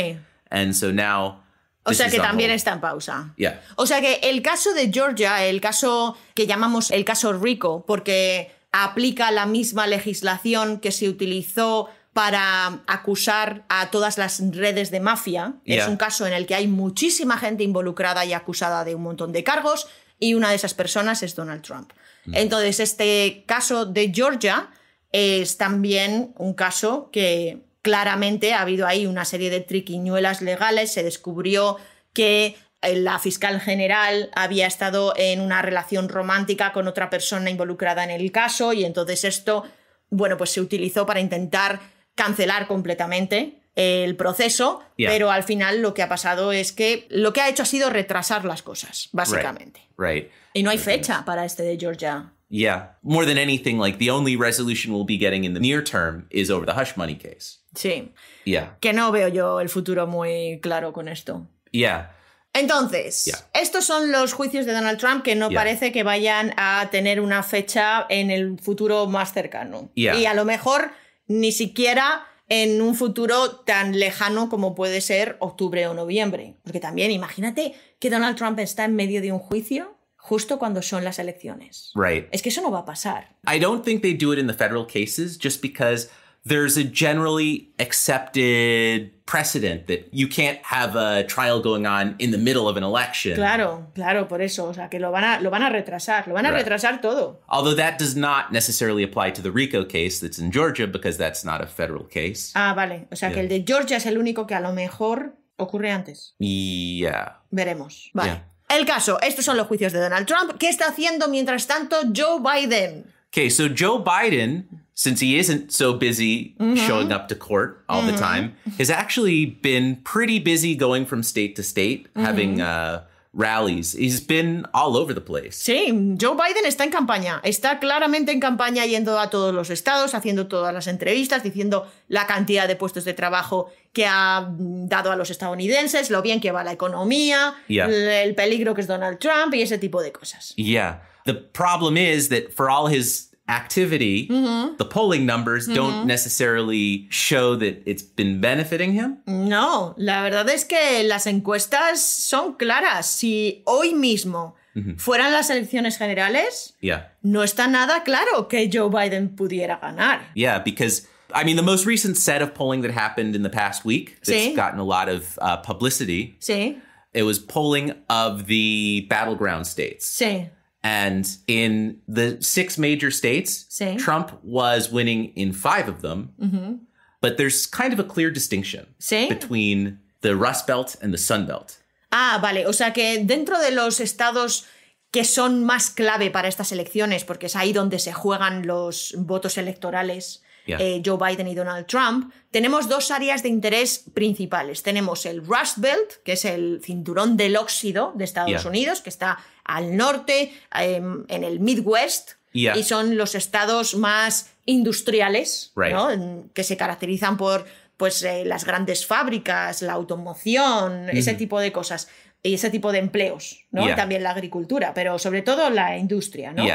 And so now o sea que también está en pausa. O sea que el caso de Georgia, el caso que llamamos el caso Rico, porque aplica la misma legislación que se utilizó para acusar a todas las redes de mafia. Es un caso en el que hay muchísima gente involucrada y acusada de un montón de cargos y una de esas personas es Donald Trump. Mm. Entonces, este caso de Georgia es también un caso que claramente ha habido ahí una serie de triquiñuelas legales, se descubrió que eh, la fiscal general había estado en una relación romántica con otra persona involucrada en el caso y entonces esto, bueno, pues se utilizó para intentar cancelar completamente el proceso, pero al final lo que ha pasado es que lo que ha hecho ha sido retrasar las cosas, básicamente. Y no hay fecha para este de Georgia Yeah. More than anything, like the only resolution we'll be getting in the near term is over the hush money case. Sí. Yeah. Que no veo yo el futuro muy claro con esto. Yeah. Entonces, estos son los juicios de Donald Trump que no parece que vayan a tener una fecha en el futuro más cercano. Y a lo mejor ni siquiera en un futuro tan lejano como puede ser octubre o noviembre. Porque también imagínate que Donald Trump está en medio de un juicio justo cuando son las elecciones. Right. Es que eso no va a pasar. I don't think they do it in the federal cases just because there's a generally accepted precedent that you can't have a trial going on in the middle of an election. Claro, claro, por eso, o sea, que lo van a lo van a retrasar, lo van a retrasar todo. Although that does not necessarily apply to the RICO case that's in Georgia because that's not a federal case. Ah, vale, o sea, que el de Georgia es el único que a lo mejor ocurre antes. ya. Veremos. Vale. El caso, estos son los juicios de Donald Trump. ¿Qué está haciendo mientras tanto Joe Biden? Okay, so Joe Biden, since he isn't so busy mm-hmm. showing up to court all mm-hmm. the mm. time, has actually been pretty busy going from state to state, mm-hmm. having uh, rallies. He's been all over the place. Sí, Joe Biden está en campaña, está claramente en campaña yendo a todos los estados, haciendo todas las entrevistas, diciendo la cantidad de puestos de trabajo que ha dado a los estadounidenses, lo bien que va la economía, el peligro que es Donald Trump y ese tipo de cosas. Yeah. The problem is that for all his activity, mm-hmm. the polling numbers mm-hmm. don't necessarily show that it's been benefiting him? No, la verdad es que las encuestas son claras. Si hoy mismo mm-hmm. fueran las elecciones generales, yeah. no está nada claro que Joe Biden pudiera ganar. Yeah, because I mean, the most recent set of polling that happened in the past week that's sí. gotten a lot of uh, publicity. Sí. It was polling of the battleground states. Sí. And in the six major states, Same. Trump was winning in five of them. Mm-hmm. But there's kind of a clear distinction Same. between the Rust Belt and the Sun Belt. Ah, vale. O sea que dentro de los estados que son más clave para estas elecciones, porque es ahí donde se juegan los votos electorales, Eh, Joe Biden y Donald Trump, tenemos dos áreas de interés principales. Tenemos el Rust Belt, que es el cinturón del óxido de Estados Unidos, que está al norte, em, en el Midwest, y son los estados más industriales, que se caracterizan por pues, eh, las grandes fábricas, la automoción, ese tipo de cosas y ese tipo de empleos, ¿no? Y también la agricultura, pero sobre todo la industria, ¿no?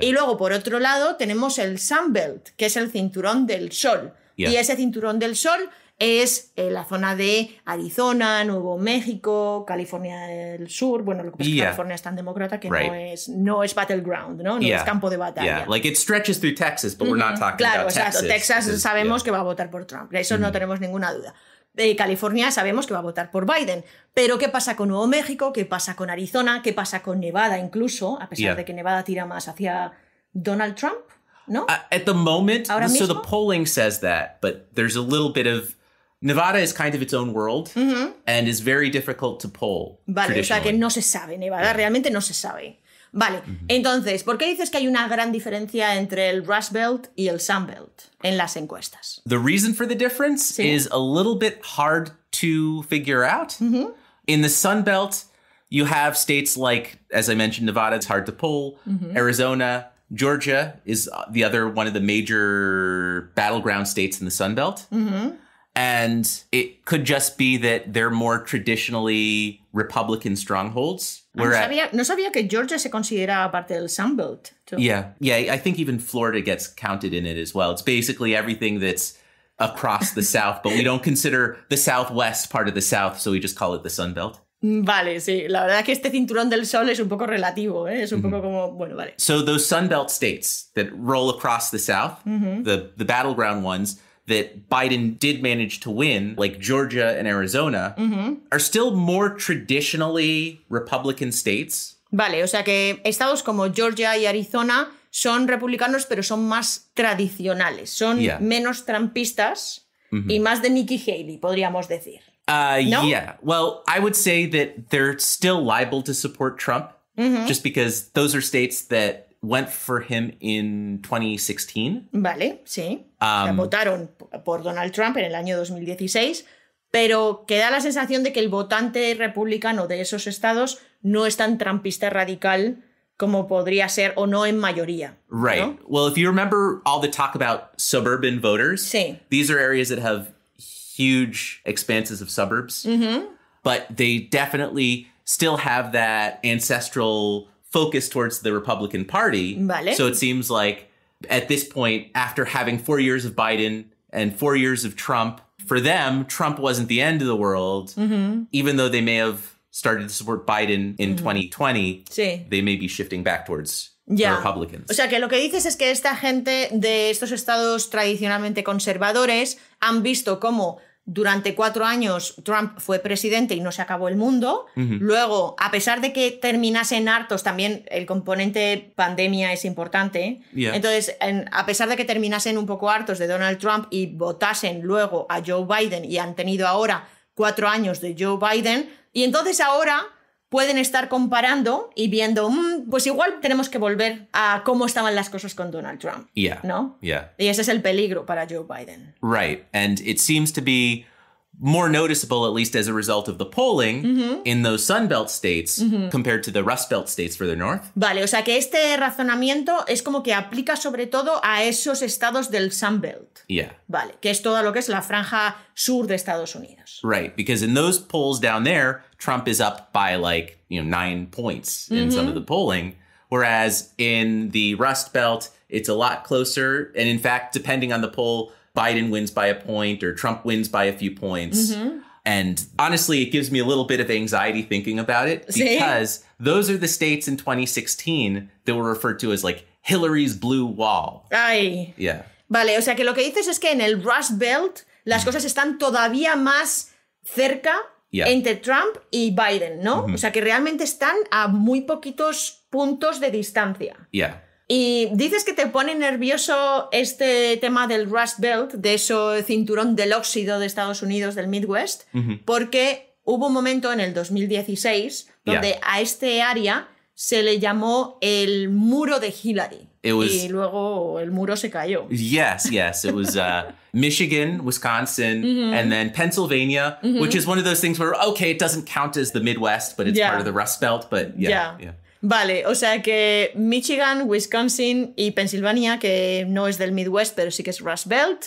Y luego, por otro lado, tenemos el Sunbelt, que es el cinturón del sol. Y ese cinturón del sol es eh, la zona de Arizona, Nuevo México, California del Sur. Bueno, lo que pasa es que California es tan demócrata que no es no es battleground, ¿no? No es campo de batalla. Like it stretches through Texas, but we're not talking claro, about Texas. sea, Texas, sabemos que va a votar por Trump. Eso no mm. tenemos ninguna duda eh, California sabemos que va a votar por Biden. Pero ¿qué pasa con Nuevo México? ¿Qué pasa con Arizona? ¿Qué pasa con Nevada incluso? A pesar de que Nevada tira más hacia Donald Trump, ¿no? at the moment, so the polling says that, but there's a little bit of Nevada is kind of its own world and is very difficult to poll. Vale, o sea que no se sabe. Nevada realmente no se sabe. Vale, uh -huh. entonces, ¿por qué dices que hay una gran diferencia entre el Rust Belt y el Sun Belt en las encuestas? The reason for the difference sí. is a little bit hard to figure out. Uh -huh. In the Sun Belt, you have states like, as I mentioned, Nevada, it's hard to poll, uh -huh. Arizona, Georgia is the other one of the major battleground states in the Sun Belt. And it could just be that they're more traditionally Republican strongholds. Ah, no sabía, no sabía que Georgia se considera parte del Sunbelt. Yeah, yeah. I think even Florida gets counted in it as well. It's basically everything that's across the South, but we don't consider the Southwest part of the South, so we just call it the Sunbelt. Mm, vale, sí. La verdad es que este cinturón del sol es un poco relativo, ¿eh? Es un mm -hmm. poco como, bueno, vale. So those Sunbelt states that roll across the South, mm -hmm. the, the battleground ones, that Biden did manage to win, like Georgia and Arizona, mm-hmm. are still more traditionally Republican states. Vale, o sea que estados como Georgia y Arizona son republicanos, pero son más tradicionales, son yeah. menos trampistas mm-hmm. y más de Nikki Haley, podríamos decir. Uh, no? Yeah. Well, I would say that they're still liable to support Trump mm-hmm. just because those are states that went for him in 2016. Vale, sí. Um, votaron por Donald Trump en el año 2016, pero queda la sensación de que el votante republicano de esos estados no es tan trumpista radical como podría ser o no en mayoría. Right. ¿no? Well, if you remember all the talk about suburban voters, sí. these are areas that have huge expanses of suburbs, mm -hmm. but they definitely still have that ancestral focused towards the Republican Party. Vale. So it seems like at this point, after having four years of Biden and four years of Trump, for them, Trump wasn't the end of the world, mm-hmm. even though they may have started to support Biden in mm-hmm. 2020, sí. they may be shifting back towards Republicans. O sea que lo que dices es que esta gente de estos estados tradicionalmente conservadores han visto cómo durante cuatro años Trump fue presidente y no se acabó el mundo. Luego, a pesar de que terminasen hartos, también el componente pandemia es importante. Entonces, a pesar de que terminasen un poco hartos de Donald Trump y votasen luego a Joe Biden y han tenido ahora cuatro años de Joe Biden, y entonces ahora pueden estar comparando y viendo, mm, pues igual tenemos que volver a cómo estaban las cosas con Donald Trump. ¿No? Y ese es el peligro para Joe Biden. Right. And it seems to be more noticeable, at least as a result of the polling, mm-hmm. in those Sunbelt states mm-hmm. compared to the Rust Belt states further north. Vale, o sea que este razonamiento es como que aplica sobre todo a esos estados del Sunbelt. Yeah. Vale, que es todo lo que es la franja sur de Estados Unidos. Right, because in those polls down there, Trump is up by like, you know, nine points in some of mm-hmm. the polling. Whereas in the Rust Belt, it's a lot closer. And in fact, depending on the poll, Biden wins by a point or Trump wins by a few points. Mm-hmm. And honestly, it gives me a little bit of anxiety thinking about it because those are the states in 2016 that were referred to as like Hillary's blue wall. Ay. Yeah. Vale, o sea que lo que dices es que en el Rust Belt las mm-hmm. cosas están todavía más cerca yeah. entre Trump y Biden, ¿no? Mm-hmm. O sea que realmente están a muy poquitos puntos de distancia. Yeah. Y dices que te pone nervioso este tema del Rust Belt, de ese cinturón del óxido de Estados Unidos, del Midwest, porque hubo un momento en el 2016 donde a este área se le llamó el muro de Hillary. y luego el muro se cayó. Yes, yes. It was uh, Michigan, Wisconsin, and then Pennsylvania, which is one of those things where, okay, it doesn't count as the Midwest, but it's part of the Rust Belt. But Vale, o sea que Michigan, Wisconsin y Pensilvania, que no es del Midwest, pero sí que es Rust Belt,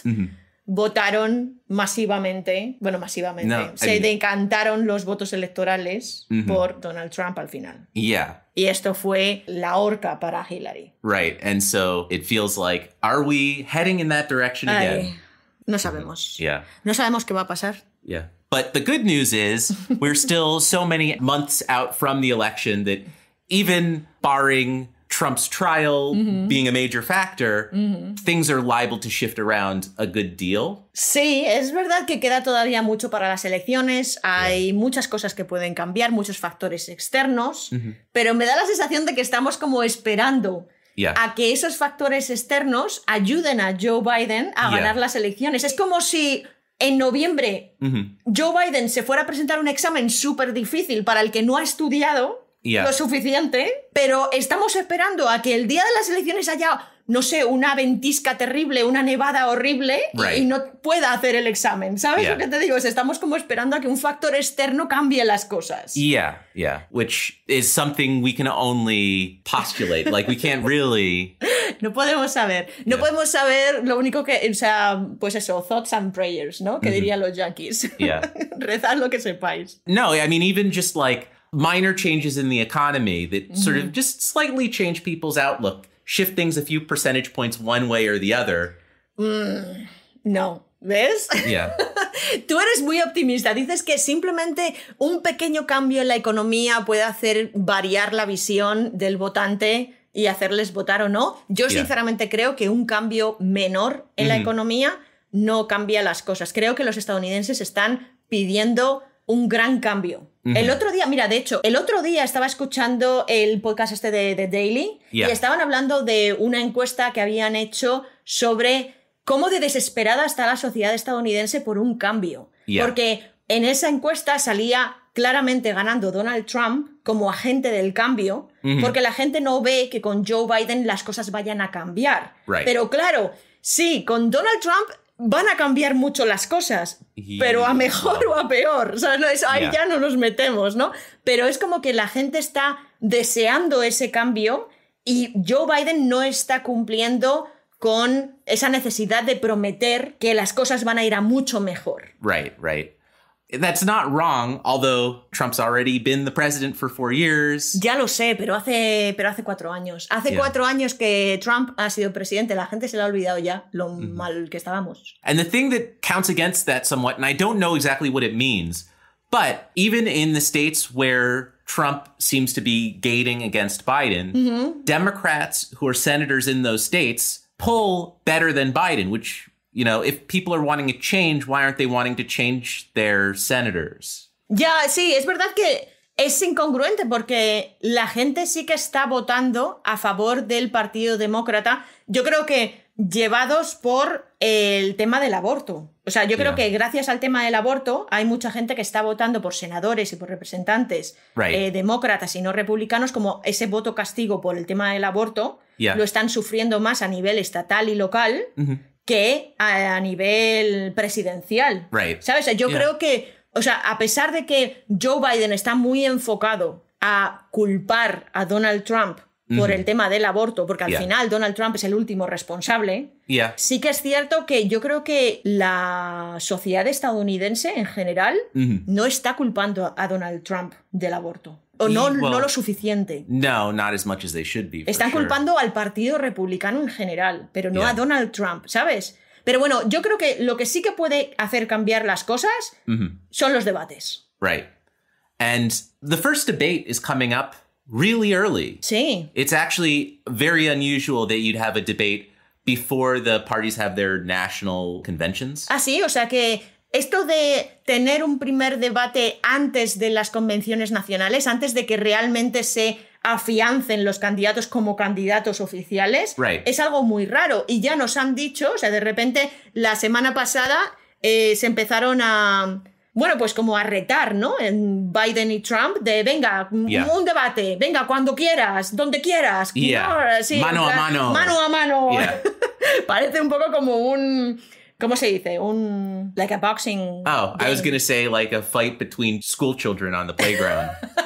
votaron masivamente, bueno, masivamente, se decantaron los votos electorales por Donald Trump al final. Yeah. Y esto fue la horca para Hillary. Right, and so it feels like, are we heading in that direction again? no sabemos. Yeah. No sabemos qué va a pasar. Yeah. But the good news is, we're still so many months out from the election that even barring Trump's trial mm-hmm. being major factor, mm-hmm. things are liable to shift around a Sí, es verdad que queda todavía mucho para las elecciones, hay muchas cosas que pueden cambiar, muchos factores externos, mm-hmm. pero me da la sensación de que estamos como esperando a que esos factores externos ayuden a Joe Biden a ganar las elecciones. Es como si en noviembre Joe Biden se fuera a presentar un examen súper difícil para el que no ha estudiado lo suficiente, pero estamos esperando a que el día de las elecciones haya no sé, una ventisca terrible, una nevada horrible y, no pueda hacer el examen. ¿Sabes lo que te digo? estamos como esperando a que un factor externo cambie las cosas. Yeah, yeah. Which is something we can only postulate. like, we can't really. No podemos saber. No podemos saber lo único que. O sea, pues eso, thoughts and prayers, ¿no? Que mm-hmm. dirían los yankees. Yeah. Rezad lo que sepáis. No, I mean, even just like. minor changes in the economy that mm-hmm. sort of mm-hmm. just slightly change people's outlook, shift things a few percentage points one way or the other. Mm, no. ¿Ves? Yeah. Tú eres muy optimista. Dices que simplemente un pequeño cambio en la economía puede hacer variar la visión del votante y hacerles votar o no. Yo yeah. sinceramente creo que un cambio menor en mm-hmm. la economía no cambia las cosas. Creo que los estadounidenses están pidiendo un gran cambio El otro día, mira, de hecho, el otro día estaba escuchando el podcast este de, The Daily y estaban hablando de una encuesta que habían hecho sobre cómo de desesperada está la sociedad estadounidense por un cambio. Porque en esa encuesta salía claramente ganando Donald Trump como agente del cambio, porque la gente no ve que con Joe Biden las cosas vayan a cambiar. Pero claro, sí, con Donald Trump van a cambiar mucho las cosas, pero a mejor o a peor. O sea, ahí ya no nos metemos, ¿no? Pero es como que la gente está deseando ese cambio y Joe Biden no está cumpliendo con esa necesidad de prometer que las cosas van a ir a mucho mejor. Right, right. That's not wrong, although Trump's already been the president for four years. Ya lo sé, pero hace, pero hace cuatro años. Hace yeah. cuatro años que Trump ha sido presidente. La gente se le ha olvidado ya lo mm -hmm. mal que estábamos. And the thing that counts against that somewhat, and I don't know exactly what it means, but even in the states where Trump seems to be gating against Biden, mm -hmm. Democrats who are senators in those states pull better than Biden, which you know, if people are wanting a change, why aren't they wanting to change their senators? Ya, sí, es verdad que es incongruente porque la gente sí que está votando a favor del Partido Demócrata. Yo creo que llevados por el tema del aborto. O sea, yo creo que gracias al tema del aborto hay mucha gente que está votando por senadores y por representantes eh, demócratas y no republicanos, como ese voto castigo por el tema del aborto lo están sufriendo más a nivel estatal y local, que a, nivel presidencial. ¿Sabes? Yo creo que, o sea, a pesar de que Joe Biden está muy enfocado a culpar a Donald Trump por el tema del aborto, porque al final Donald Trump es el último responsable, sí que es cierto que yo creo que la sociedad estadounidense en general no está culpando a Donald Trump del aborto. O no, no lo suficiente. No, not as much as they should be. Están culpando al Partido Republicano en general, pero no a Donald Trump, ¿sabes? Pero bueno, yo creo que lo que sí que puede hacer cambiar las cosas mm-hmm. son los debates. Right. And the first debate is coming up really early. Sí. It's actually very unusual that you'd have a debate before the parties have their national conventions. Ah, sí, o sea que esto de tener un primer debate antes de las convenciones nacionales, antes de que realmente se afiancen los candidatos como candidatos oficiales, es algo muy raro. Y ya nos han dicho, o sea, de repente la semana pasada eh, se empezaron a... Bueno, pues como a retar, ¿no? En Biden y Trump, de venga, un debate, venga, cuando quieras, donde quieras. sí, mano a mano. Mano a mano. Parece un poco como un ¿Cómo se dice? Un. Like a boxing. Oh, game. I was going to say like a fight between school children on the playground.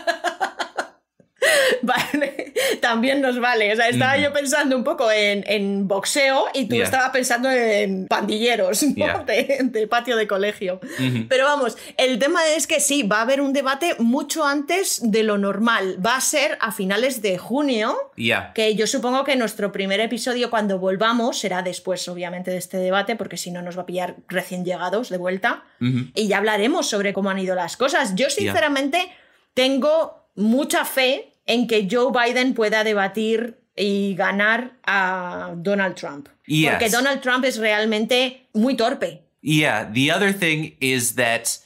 vale, también nos vale. O sea, estaba yo pensando un poco en, boxeo y tú estabas pensando en pandilleros ¿no? de, patio de colegio. Pero vamos, el tema es que sí, va a haber un debate mucho antes de lo normal. Va a ser a finales de junio, que yo supongo que nuestro primer episodio cuando volvamos será después, obviamente, de este debate, porque si no nos va a pillar recién llegados de vuelta. Y ya hablaremos sobre cómo han ido las cosas. Yo, sinceramente, tengo mucha fe en que Joe Biden pueda debatir y ganar a Donald Trump. Yes. Porque Donald Trump es realmente muy torpe. Yeah, the other thing is that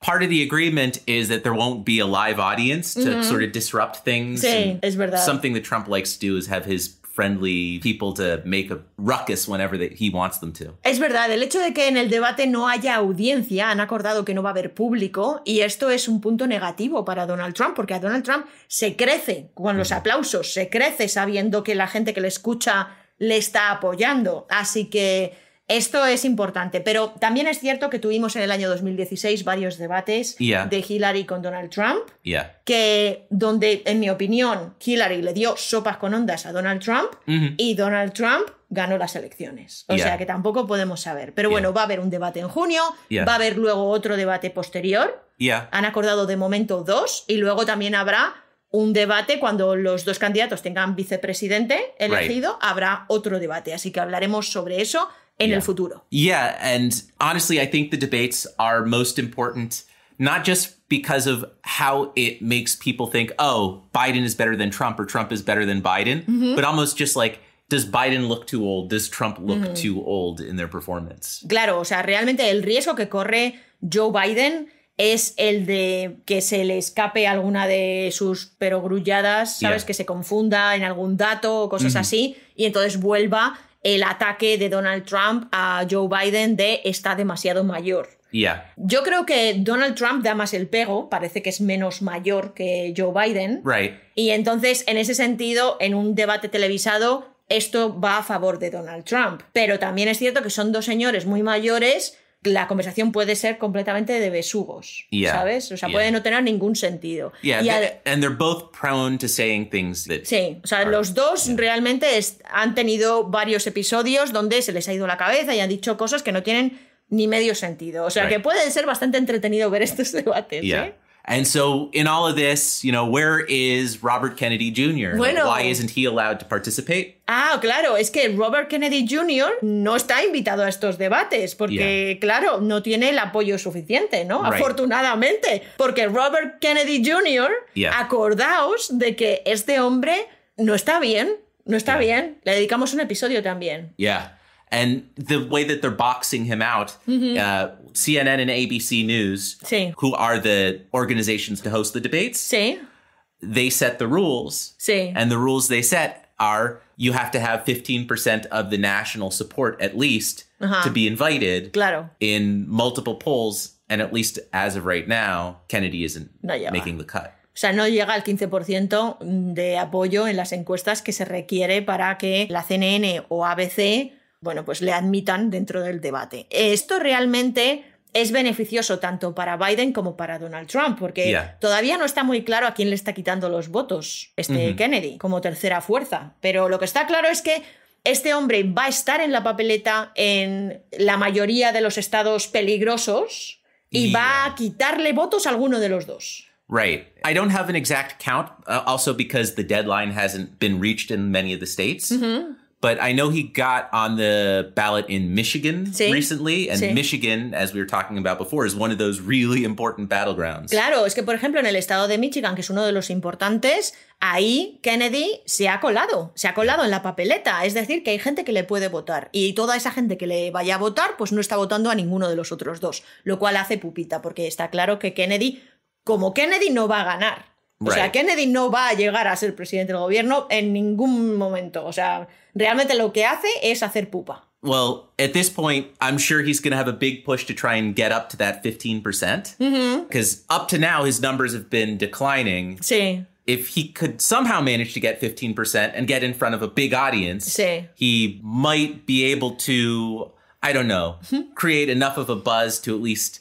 part of the agreement is that there won't be a live audience to mm -hmm. sort of disrupt things. Sí, es verdad. Something that Trump likes to do is have his friendly people to make a ruckus whenever he wants them to. Es verdad, el hecho de que en el debate no haya audiencia, han acordado que no va a haber público y esto es un punto negativo para Donald Trump porque a Donald Trump se crece con los aplausos, se crece sabiendo que la gente que le escucha le está apoyando. Así que esto es importante, pero también es cierto que tuvimos en el año 2016 varios debates de Hillary con Donald Trump, que donde, en mi opinión, Hillary le dio sopas con ondas a Donald Trump y Donald Trump ganó las elecciones. O sea que tampoco podemos saber. Pero bueno, va a haber un debate en junio, va a haber luego otro debate posterior. Han acordado de momento dos y luego también habrá un debate cuando los dos candidatos tengan vicepresidente elegido, habrá otro debate. Así que hablaremos sobre eso en yeah. el futuro. Yeah, and honestly, I think the debates are most important not just because of how it makes people think, oh, Biden is better than Trump or Trump is better than Biden, mm-hmm. but almost just like, does Biden look too old? Does Trump look mm. too old in their performance? Claro, o sea, realmente el riesgo que corre Joe Biden es el de que se le escape alguna de sus perogrulladas, ¿sabes? Yeah. Que se confunda en algún dato o cosas mm-hmm. así, y entonces vuelva el ataque de Donald Trump a Joe Biden de está demasiado mayor. Yo creo que Donald Trump da más el pego, parece que es menos mayor que Joe Biden. Right. Y entonces, en ese sentido, en un debate televisado, esto va a favor de Donald Trump. Pero también es cierto que son dos señores muy mayores la conversación puede ser completamente de besugos, ¿sabes? O sea, puede no tener ningún sentido. y and they're both prone to saying things that Sí, o sea, los dos realmente han tenido varios episodios donde se les ha ido la cabeza y han dicho cosas que no tienen ni medio sentido. O sea, que puede ser bastante entretenido ver estos debates, ¿eh? And so, in all of this, you know, where is Robert Kennedy Jr.? Bueno, Why isn't he allowed to participate? Ah, claro, es que Robert Kennedy Jr. no está invitado a estos debates porque, yeah. claro, no tiene el apoyo suficiente, ¿no? Right. Afortunadamente, porque Robert Kennedy Jr., yeah. acordaos de que este hombre no está bien, no está yeah. bien. Le dedicamos un episodio también. Yeah and the way that they're boxing him out, mm-hmm. uh, CNN and ABC News, sí. who are the organizations to host the debates, sí. they set the rules. Sí. And the rules they set are you have to have 15% of the national support at least uh-huh. to be invited claro. in multiple polls. And at least as of right now, Kennedy isn't no making the cut. O sea, no llega al 15% de apoyo en las encuestas que se requiere para que la CNN o ABC bueno, pues le admitan dentro del debate. Esto realmente es beneficioso tanto para Biden como para Donald Trump, porque todavía no está muy claro a quién le está quitando los votos este Kennedy como tercera fuerza. Pero lo que está claro es que este hombre va a estar en la papeleta en la mayoría de los estados peligrosos y va a quitarle votos a alguno de los dos. Right. I don't have an exact count, uh, also because the deadline hasn't been reached in many of the states but I know he got on the ballot in Michigan recently, and Michigan, as we were talking about before, is one of those really important battlegrounds. Claro, es que por ejemplo en el estado de Michigan, que es uno de los importantes, ahí Kennedy se ha colado, se ha colado en la papeleta, es decir, que hay gente que le puede votar y toda esa gente que le vaya a votar, pues no está votando a ninguno de los otros dos, lo cual hace pupita, porque está claro que Kennedy, como Kennedy, no va a ganar. Right. sea, Kennedy no va a llegar a ser presidente del gobierno en ningún momento. O sea, realmente lo que hace es hacer pupa. Well, at this point, I'm sure he's going to have a big push to try and get up to that 15%. Because mm-hmm. up to now, his numbers have been declining. Sí. If he could somehow manage to get 15% and get in front of a big audience, sí. he might be able to, I don't know, hmm. create enough of a buzz to at least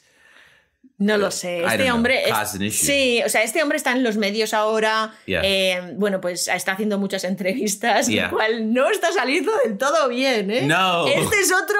No lo sé. Este hombre. sí, o sea, este hombre está en los medios ahora. Eh, bueno, pues está haciendo muchas entrevistas, lo cual no está saliendo del todo bien, ¿eh? Este es otro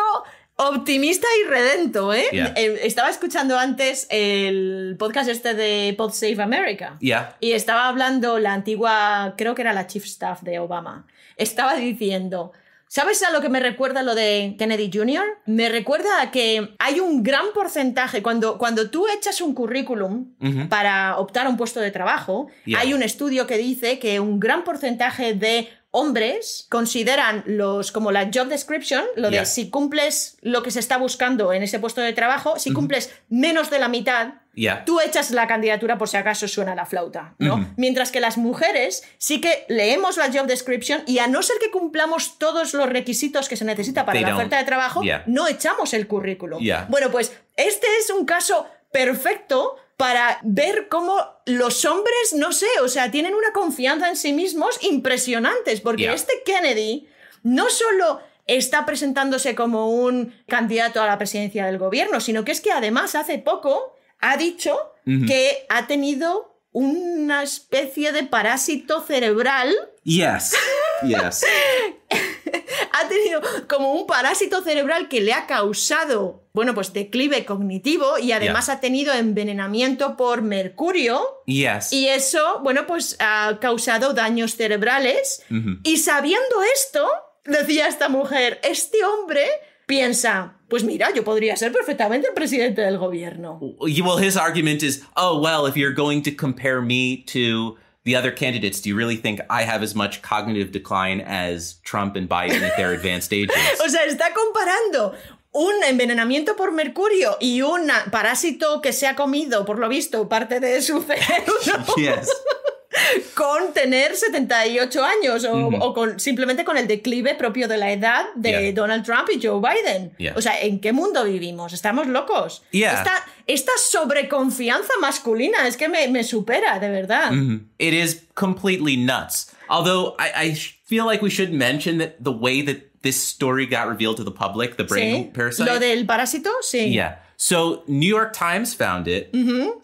optimista y redento, ¿eh? ¿eh? estaba escuchando antes el podcast este de Pod Save America. Y estaba hablando la antigua, creo que era la chief staff de Obama. Estaba diciendo ¿Sabes a lo que me recuerda lo de Kennedy Jr.? Me recuerda a que hay un gran porcentaje, cuando, cuando tú echas un currículum para optar a un puesto de trabajo, hay un estudio que dice que un gran porcentaje de hombres consideran los como la job description, lo de si cumples lo que se está buscando en ese puesto de trabajo, si cumples menos de la mitad, Tú echas la candidatura por si acaso suena la flauta, ¿no? Mientras que las mujeres sí que leemos la job description y a no ser que cumplamos todos los requisitos que se necesita para la oferta de trabajo, no echamos el currículum. Bueno, pues este es un caso perfecto para ver cómo los hombres, no sé, o sea, tienen una confianza en sí mismos impresionantes, porque este Kennedy no solo está presentándose como un candidato a la presidencia del gobierno, sino que es que además hace poco ha dicho que ha tenido una especie de parásito cerebral. Yes. ha tenido como un parásito cerebral que le ha causado, bueno, pues declive cognitivo y además ha tenido envenenamiento por mercurio. Yes. Y eso, bueno, pues ha causado daños cerebrales. Y sabiendo esto, decía esta mujer, este hombre piensa, pues mira, yo podría ser perfectamente el presidente del gobierno. Well, his argument is, oh, well, if you're going to compare me to the other candidates, do you really think I have as much cognitive decline as Trump and Biden at their advanced ages? o sea, está comparando un envenenamiento por mercurio y un parásito que se ha comido, por lo visto, parte de su cerebro. yes con tener 78 años o, simplemente con el declive propio de la edad de Donald Trump y Joe Biden. O sea, ¿en qué mundo vivimos? Estamos locos. Esta, esta, sobreconfianza masculina es que me, supera, de verdad. Es It is completely nuts. Although I, I feel like we should mention that the way that this story got revealed to the public, the brain Lo del parásito, sí. Yeah. So New York Times found it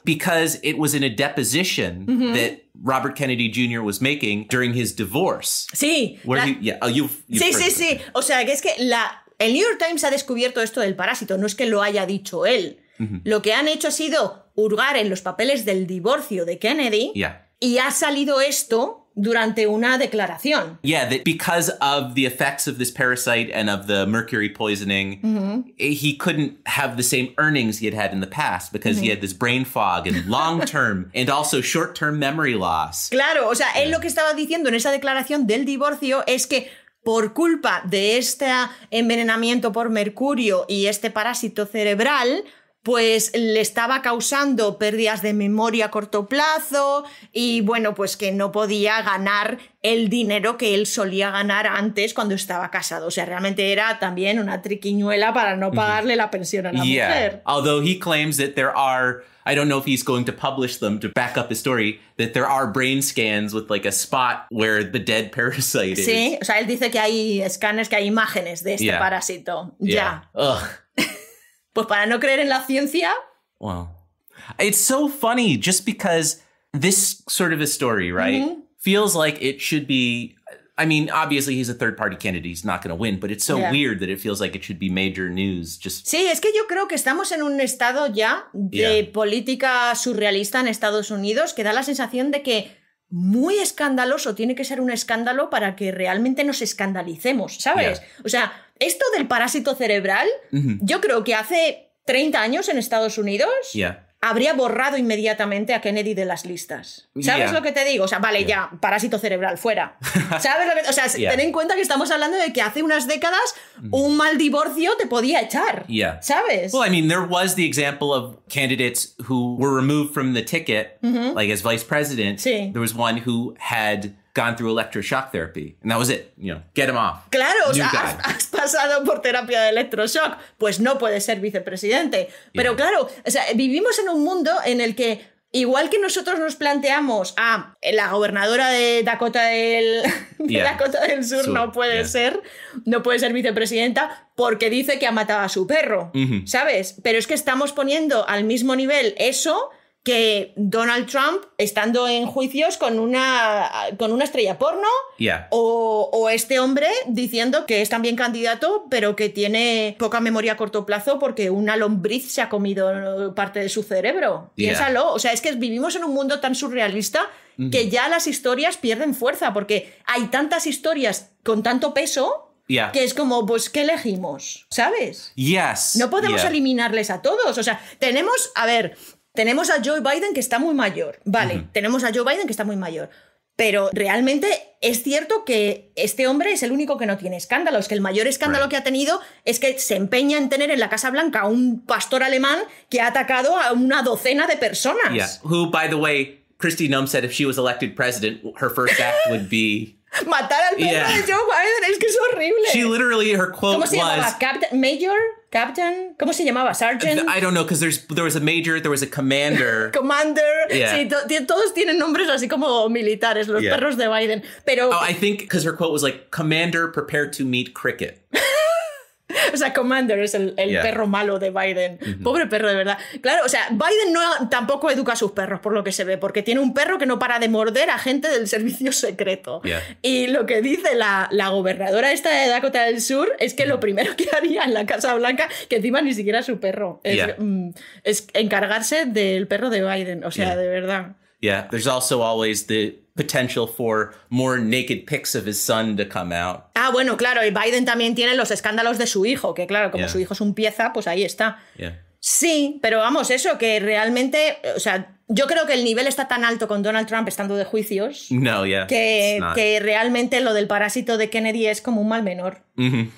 because it was in a deposition that Robert Kennedy Jr. was making during his divorce. Sí. Oh, sí, sí, sí. O sea, que es que la, el New York Times ha descubierto esto del parásito, no es que lo haya dicho él. Lo que han hecho ha sido hurgar en los papeles del divorcio de Kennedy y ha salido esto durante una declaración. Yeah, that because of the effects of this parasite and of the mercury poisoning, mm-hmm. he couldn't have the same earnings he had had in the past because he mm-hmm. had this brain fog and long-term and also short-term memory loss. Claro, o sea, él lo que estaba diciendo en esa declaración del divorcio es que por culpa de este envenenamiento por mercurio y este parásito cerebral, pues le estaba causando pérdidas de memoria a corto plazo y bueno, pues que no podía ganar el dinero que él solía ganar antes cuando estaba casado. O sea, realmente era también una triquiñuela para no pagarle la pensión a la mujer. Although he claims that there are I don't know if he's going to publish them to back up his story that there are brain scans with like a spot where the dead parasite is. Sí, o sea, él dice que hay escáneres, que hay imágenes de este parásito. Ya. Yeah. Pues para no creer en la ciencia. Wow. It's so funny just because this sort of a story, right? Mm-hmm. Feels like it should be. I mean, obviously he's a third party candidate, he's not going to win, but it's so weird that it feels like it should be major news. Just Sí, es que yo creo que estamos en un estado ya de política surrealista en Estados Unidos que da la sensación de que muy escandaloso tiene que ser un escándalo para que realmente nos escandalicemos, ¿sabes? O sea, esto del parásito cerebral, yo creo que hace 30 años en Estados Unidos habría borrado inmediatamente a Kennedy de las listas. ¿Sabes lo que te digo? O sea, vale, ya, parásito cerebral, fuera. ¿Sabes lo que O sea, ten en cuenta que estamos hablando de que hace unas décadas mm. un mal divorcio te podía echar. ¿Sabes? Well, I mean, there was the example of candidates who were removed from the ticket, like as vice president. Sí. There was one who had gone through electroshock therapy. And that was it. You know, get him off. Claro, o sea, has, pasado por terapia de electroshock. Pues no puede ser vicepresidente. Pero claro, vivimos en un mundo en el que Igual que nosotros nos planteamos, ah, la gobernadora de Dakota del, Dakota del Sur, no puede ser, no puede ser vicepresidenta porque dice que ha matado a su perro, mm-hmm. ¿sabes? Pero es que estamos poniendo al mismo nivel eso que Donald Trump estando en juicios con una, con una estrella porno o, este hombre diciendo que es también candidato pero que tiene poca memoria a corto plazo porque una lombriz se ha comido parte de su cerebro. Piénsalo, o sea, es que vivimos en un mundo tan surrealista que ya las historias pierden fuerza porque hay tantas historias con tanto peso Que es como, pues, ¿qué elegimos? ¿Sabes? Yes. No podemos eliminarles a todos. O sea, tenemos, a ver, tenemos a Joe Biden que está muy mayor, vale, tenemos a Joe Biden que está muy mayor, pero realmente es cierto que este hombre es el único que no tiene escándalos, que el mayor escándalo que ha tenido es que se empeña en tener en la Casa Blanca a un pastor alemán que ha atacado a una docena de personas. Yeah. Who, by the way, Christy Num said if she was elected president, her first act would be matar al perro de Joe Biden. Es que es horrible. She literally her quote ¿Cómo se was Captain Major. Captain, ¿cómo se llamaba? Sergeant. I don't know, because there was a major, there was a commander. commander. Sí, todos tienen nombres así como militares, los perros de Biden. Pero. Oh, I think, because her quote was like, Commander, prepare to meet cricket. O sea, Commander es el, perro malo de Biden. Pobre perro, de verdad. Claro, o sea, Biden tampoco educa a sus perros, por lo que se ve, porque tiene un perro que no para de morder a gente del servicio secreto. Y lo que dice la, gobernadora esta de Dakota del Sur es que lo primero que haría en la Casa Blanca, que encima ni siquiera su perro, es, mm, es, encargarse del perro de Biden. O sea, de verdad. Yeah, there's also always the potential for more naked pics of his son to come out. Ah, bueno, claro, y Biden también tiene los escándalos de su hijo, que claro, como su hijo es un pieza, pues ahí está. Sí, pero vamos, eso, que realmente, o sea, yo creo que el nivel está tan alto con Donald Trump estando de juicios no, que, que, realmente lo del parásito de Kennedy es como un mal menor. Mm-hmm.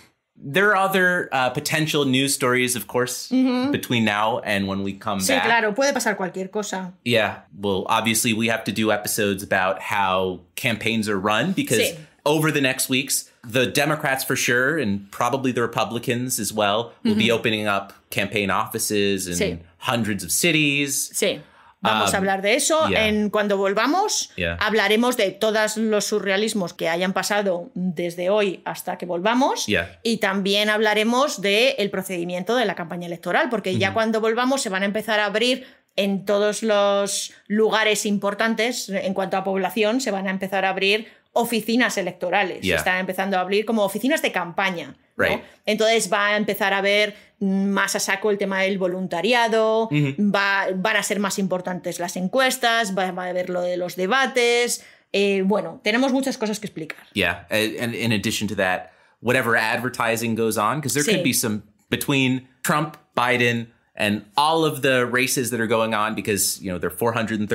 there are other uh, potential news stories, of course, mm-hmm. between now and when we come sí, back. Sí, claro, puede pasar cualquier cosa. Yeah, well, obviously, we have to do episodes about how campaigns are run because sí. over the next weeks, the Democrats for sure, and probably the Republicans as well, will mm-hmm. be opening up campaign offices in sí. hundreds of cities. Sí. Vamos a ah, hablar de eso. En, cuando volvamos, hablaremos de todos los surrealismos que hayan pasado desde hoy hasta que volvamos. Y también hablaremos del procedimiento de la campaña electoral, porque ya cuando volvamos se van a empezar a abrir en todos los lugares importantes en cuanto a población, se van a empezar a abrir oficinas electorales. Se están empezando a abrir como oficinas de campaña. Entonces va a empezar a haber más a saco el tema del voluntariado, va, van a ser más importantes las encuestas, va, a haber lo de los debates. Eh, bueno, tenemos muchas cosas que explicar. Yeah, and in addition to that, whatever advertising goes on, because there could be some between Trump, Biden, and all of the races that are going on because you know there are 435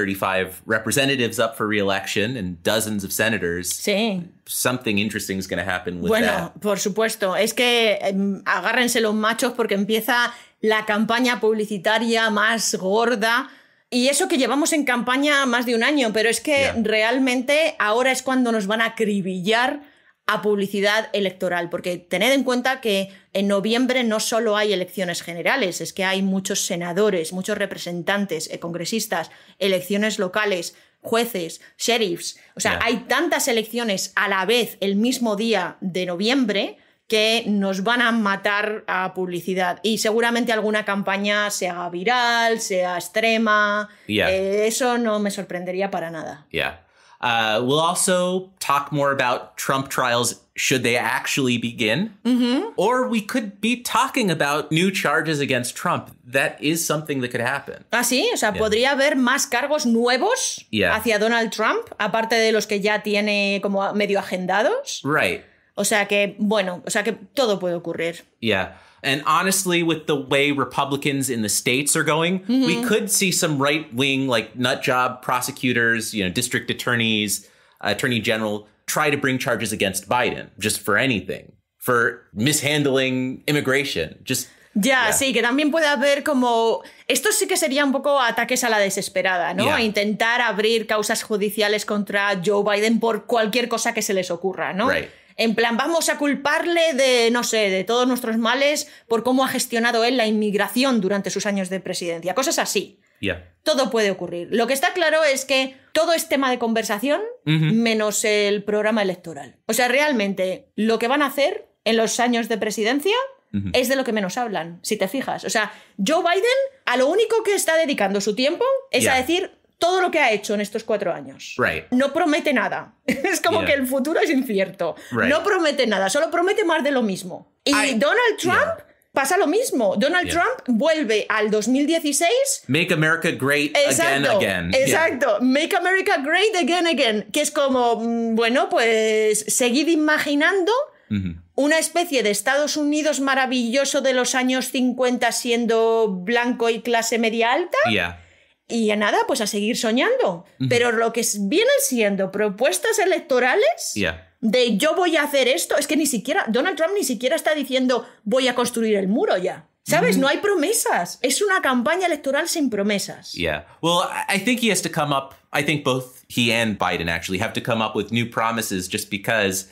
representatives up for reelection and dozens of senators. Sí. Something interesting is going to happen with bueno, por supuesto, es que em, agárrense los machos porque empieza la campaña publicitaria más gorda. Y eso que llevamos en campaña más de un año, pero es que realmente ahora es cuando nos van a acribillar a publicidad electoral, porque tened en cuenta que en noviembre no solo hay elecciones generales, es que hay muchos senadores, muchos representantes, eh, congresistas, elecciones locales, jueces, sheriffs. O sea, hay tantas elecciones a la vez el mismo día de noviembre que nos van a matar a publicidad. Y seguramente alguna campaña sea viral, sea extrema. Eh, eso no me sorprendería para nada. Yeah. we'll also talk more about Trump trials should they actually begin? Mm-hmm. Or we could be talking about new charges against Trump. That is something that could happen. Ah, sí, o sea, yeah. podría haber más cargos nuevos yeah. hacia Donald Trump, aparte de los que ya tiene como medio agendados. Right. O sea que, bueno, o sea que todo puede ocurrir. Yeah. And honestly, with the way Republicans in the states are going, mm-hmm. we could see some right wing, like nut job prosecutors, you know, district attorneys, attorney general try bring charges against Biden for anything, for mishandling immigration, Ya, sí, que también puede haber como... Esto sí que sería un poco ataques a la desesperada, ¿no? A intentar abrir causas judiciales contra Joe Biden por cualquier cosa que se les ocurra, ¿no? En plan, vamos a culparle de, no sé, de todos nuestros males por cómo ha gestionado él la inmigración durante sus años de presidencia. Cosas así. Todo puede ocurrir. Lo que está claro es que todo es tema de conversación menos el programa electoral. O sea, realmente lo que van a hacer en los años de presidencia es de lo que menos hablan, si te fijas. O sea, Joe Biden a lo único que está dedicando su tiempo es a decir todo lo que ha hecho en estos cuatro años. No promete nada. Es como que el futuro es incierto. No promete nada, solo promete más de lo mismo. Y Donald Trump pasa lo mismo. Donald Trump vuelve al 2016. Make America Great Again Again. Exacto. Make America Great Again Again. Que es como, mm, bueno, pues seguir imaginando una especie de Estados Unidos maravilloso de los años 50 siendo blanco y clase media alta. Y a nada, pues a seguir soñando. Pero lo que vienen siendo propuestas electorales de yo voy a hacer esto, es que ni siquiera, Donald Trump ni siquiera está diciendo voy a construir el muro ya. ¿Sabes? Mm-hmm. No hay promesas. Es una campaña electoral sin promesas. Yeah. Well, I think he has to come up, I think both he and Biden actually have to come up with new promises just because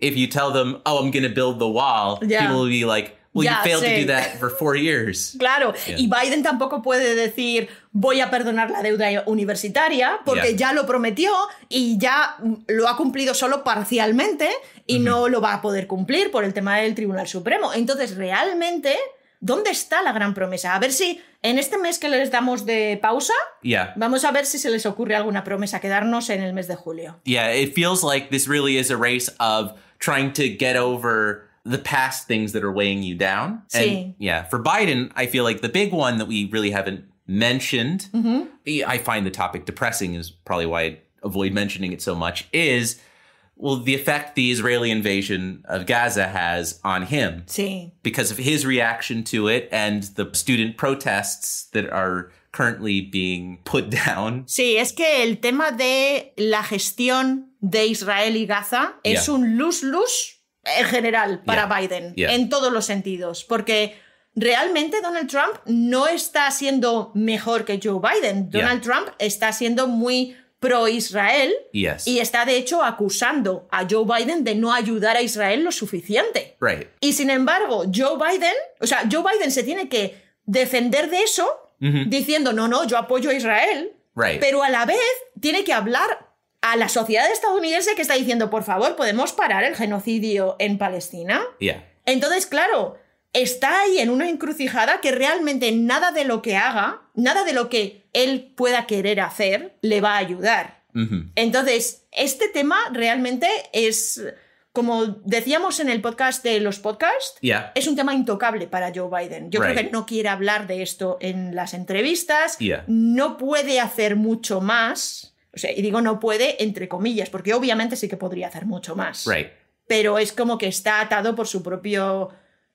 if you tell them, oh, I'm going to build the wall, people will be like, Well, failed to do that for four years. Claro, y Biden tampoco puede decir voy a perdonar la deuda universitaria porque ya lo prometió y ya lo ha cumplido solo parcialmente y mm-hmm. no lo va a poder cumplir por el tema del Tribunal Supremo. Entonces, realmente, ¿dónde está la gran promesa? A ver si en este mes que les damos de pausa, vamos a ver si se les ocurre alguna promesa que darnos en el mes de julio. Yeah, it feels like this really is a race of trying to get over the past things that are weighing you down. And yeah, for Biden, I feel like the big one that we really haven't mentioned, mm-hmm. I find the topic depressing, is probably why I avoid mentioning it so much, is well, the effect the Israeli invasion of Gaza has on him. Sí. Because of his reaction to it and the student protests that are currently being put down. Sí, es que el tema de la gestión de Israel y Gaza es yeah. un luz luz. en general para Biden, en todos los sentidos, porque realmente Donald Trump no está siendo mejor que Joe Biden. Donald Trump está siendo muy pro Israel y está de hecho acusando a Joe Biden de no ayudar a Israel lo suficiente. Y sin embargo, Joe Biden, o sea, Joe Biden se tiene que defender de eso mm-hmm. diciendo, no, no, yo apoyo a Israel, pero a la vez tiene que hablar a la sociedad estadounidense que está diciendo, por favor, ¿podemos parar el genocidio en Palestina? Entonces, claro, está ahí en una encrucijada que realmente nada de lo que haga, nada de lo que él pueda querer hacer, le va a ayudar. Entonces, este tema realmente es, como decíamos en el podcast de los podcasts, es un tema intocable para Joe Biden. Yo creo que no quiere hablar de esto en las entrevistas, no puede hacer mucho más O sea, y digo no puede entre comillas, porque obviamente sí que podría hacer mucho más. Right. Pero es como que está atado por su propio,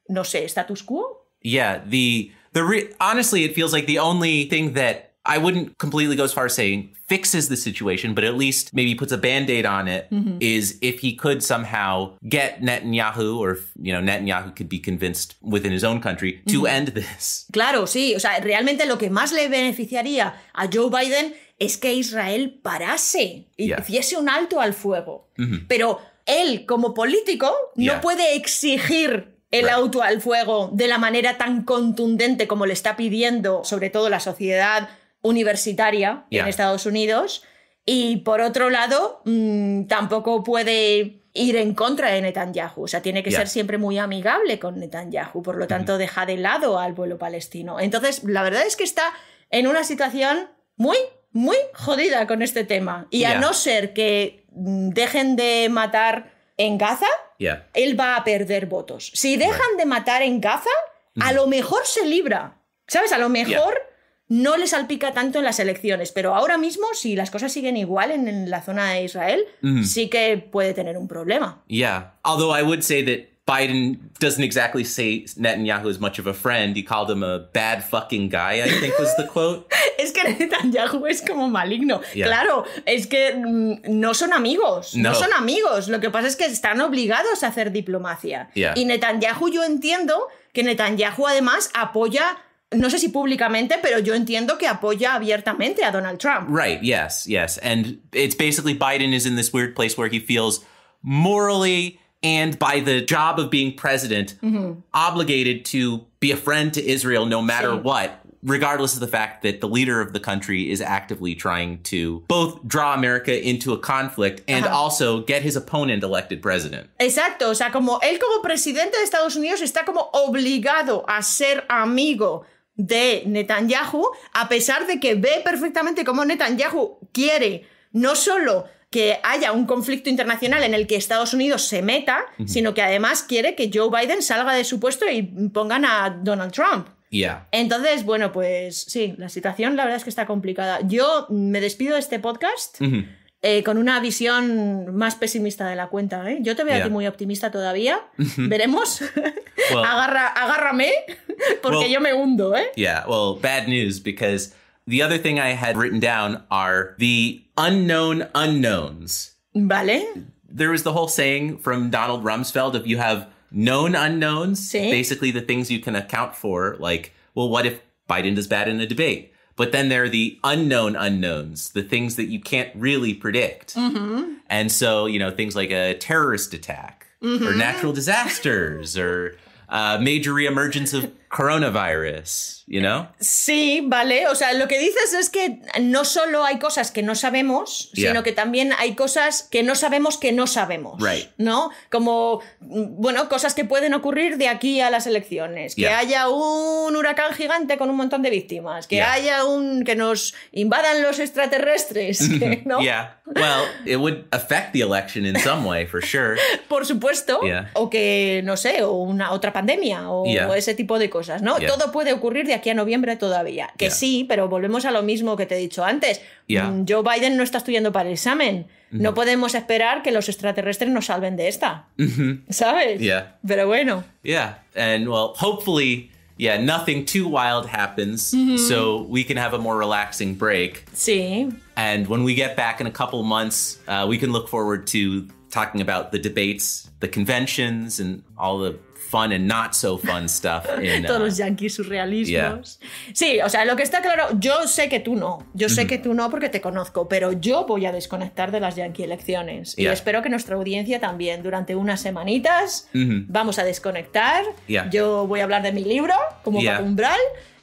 no sé, status quo. Yeah, the the re honestly, it feels like the only thing that I wouldn't completely go as far as saying fixes the situation, but at least maybe puts a band-aid on it. Mm -hmm. Is if he could somehow get Netanyahu or if, you know Netanyahu could be convinced within his own country to mm -hmm. end this. Claro, sí, o sea, realmente lo que más le beneficiaría a Joe Biden es que Israel parase y hiciese un alto al fuego. Pero él, como político, no puede exigir el alto auto al fuego de la manera tan contundente como le está pidiendo, sobre todo la sociedad universitaria en Estados Unidos. Y por otro lado, mm, tampoco puede ir en contra de Netanyahu. O sea, tiene que ser siempre muy amigable con Netanyahu. Por lo tanto, deja de lado al pueblo palestino. Entonces, la verdad es que está en una situación muy muy jodida con este tema. Y a no ser que mm, dejen de matar en Gaza, él va a perder votos. Si dejan de matar en Gaza, a lo mejor se libra. ¿Sabes? A lo mejor no le salpica tanto en las elecciones. Pero ahora mismo, si las cosas siguen igual en, la zona de Israel, sí que puede tener un problema. Although I would say Biden doesn't exactly say Netanyahu es much of a friend. He called him a bad fucking guy, I think was es que Netanyahu es como maligno. Claro, es que mm, no son amigos. No. son amigos. Lo que pasa es que están obligados a hacer diplomacia. Y Netanyahu, yo entiendo que Netanyahu además apoya no sé si públicamente, pero yo entiendo que apoya abiertamente a Donald Trump. Right, yes, yes. And it's basically Biden is in this weird place where he feels morally and by the job of being president, mm-hmm. obligated to be a friend to Israel no matter Same. what, regardless of the fact that the leader of the country is actively trying to both draw America into a conflict and also get his opponent elected president. Exacto, o sea, como él como presidente de Estados Unidos está como obligado a ser amigo de Netanyahu, a pesar de que ve perfectamente cómo Netanyahu quiere no solo que haya un conflicto internacional en el que Estados Unidos se meta, sino que además quiere que Joe Biden salga de su puesto y pongan a Donald Trump. Ya. Entonces, bueno, pues sí, la situación la verdad es que está complicada. Yo me despido de este podcast. Eh, con una visión más pesimista de la cuenta. ¿eh? Yo te veo aquí muy optimista todavía. Veremos. Agarra, agárrame, porque yo me hundo. ¿eh? Yeah, well, bad news because the other thing I had written down are the unknown unknowns. Vale. There was the whole saying from Donald Rumsfeld of you have known unknowns, sí. basically the things you can account for, like, well, what if Biden does bad in a debate? But then there are the unknown unknowns, the things that you can't really predict. Mm-hmm. And so, you know, things like a terrorist attack mm-hmm. or natural disasters or uh, major reemergence of coronavirus, you know? Sí, vale. O sea, lo que dices es que no solo hay cosas que no sabemos, sino que también hay cosas que no sabemos que no sabemos. ¿No? Como, bueno, cosas que pueden ocurrir de aquí a las elecciones. Que haya un huracán gigante con un montón de víctimas. Que haya un. que nos invadan los extraterrestres. ¿no? Well, it would affect the election in some way, for sure. Por supuesto. O que, no sé, o una otra pandemia o ese tipo de cosas. ¿no? Todo puede ocurrir de aquí a noviembre todavía. Que sí, pero volvemos a lo mismo que te he dicho antes. Mm, Joe Biden no está estudiando para el examen. No. podemos esperar que los extraterrestres nos salven de esta. Mm-hmm. ¿Sabes? Pero bueno. Yeah. And well, hopefully. yeah, nothing too wild happens, mm-hmm. so we can have a more relaxing break. Sí. And when we get back in a couple months, uh, we can look forward to talking about the debates, the conventions, and all the fun and not so fun stuff. Todos los uh, yankees surrealismos. Sí, o sea, lo que está claro, yo sé que tú no, yo sé que tú no porque te conozco, pero yo voy a desconectar de las yankee elecciones y espero que nuestra audiencia también durante unas semanitas vamos a desconectar. Yo voy a hablar de mi libro como para umbral.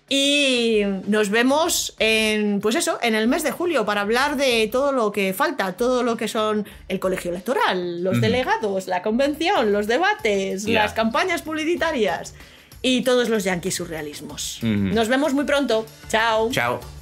Y nos vemos en, pues eso, en el mes de julio para hablar de todo lo que falta, todo lo que son el colegio electoral, los delegados, la convención, los debates, las campañas publicitarias y todos los yanquis surrealismos. Nos vemos muy pronto. Chao. Chao.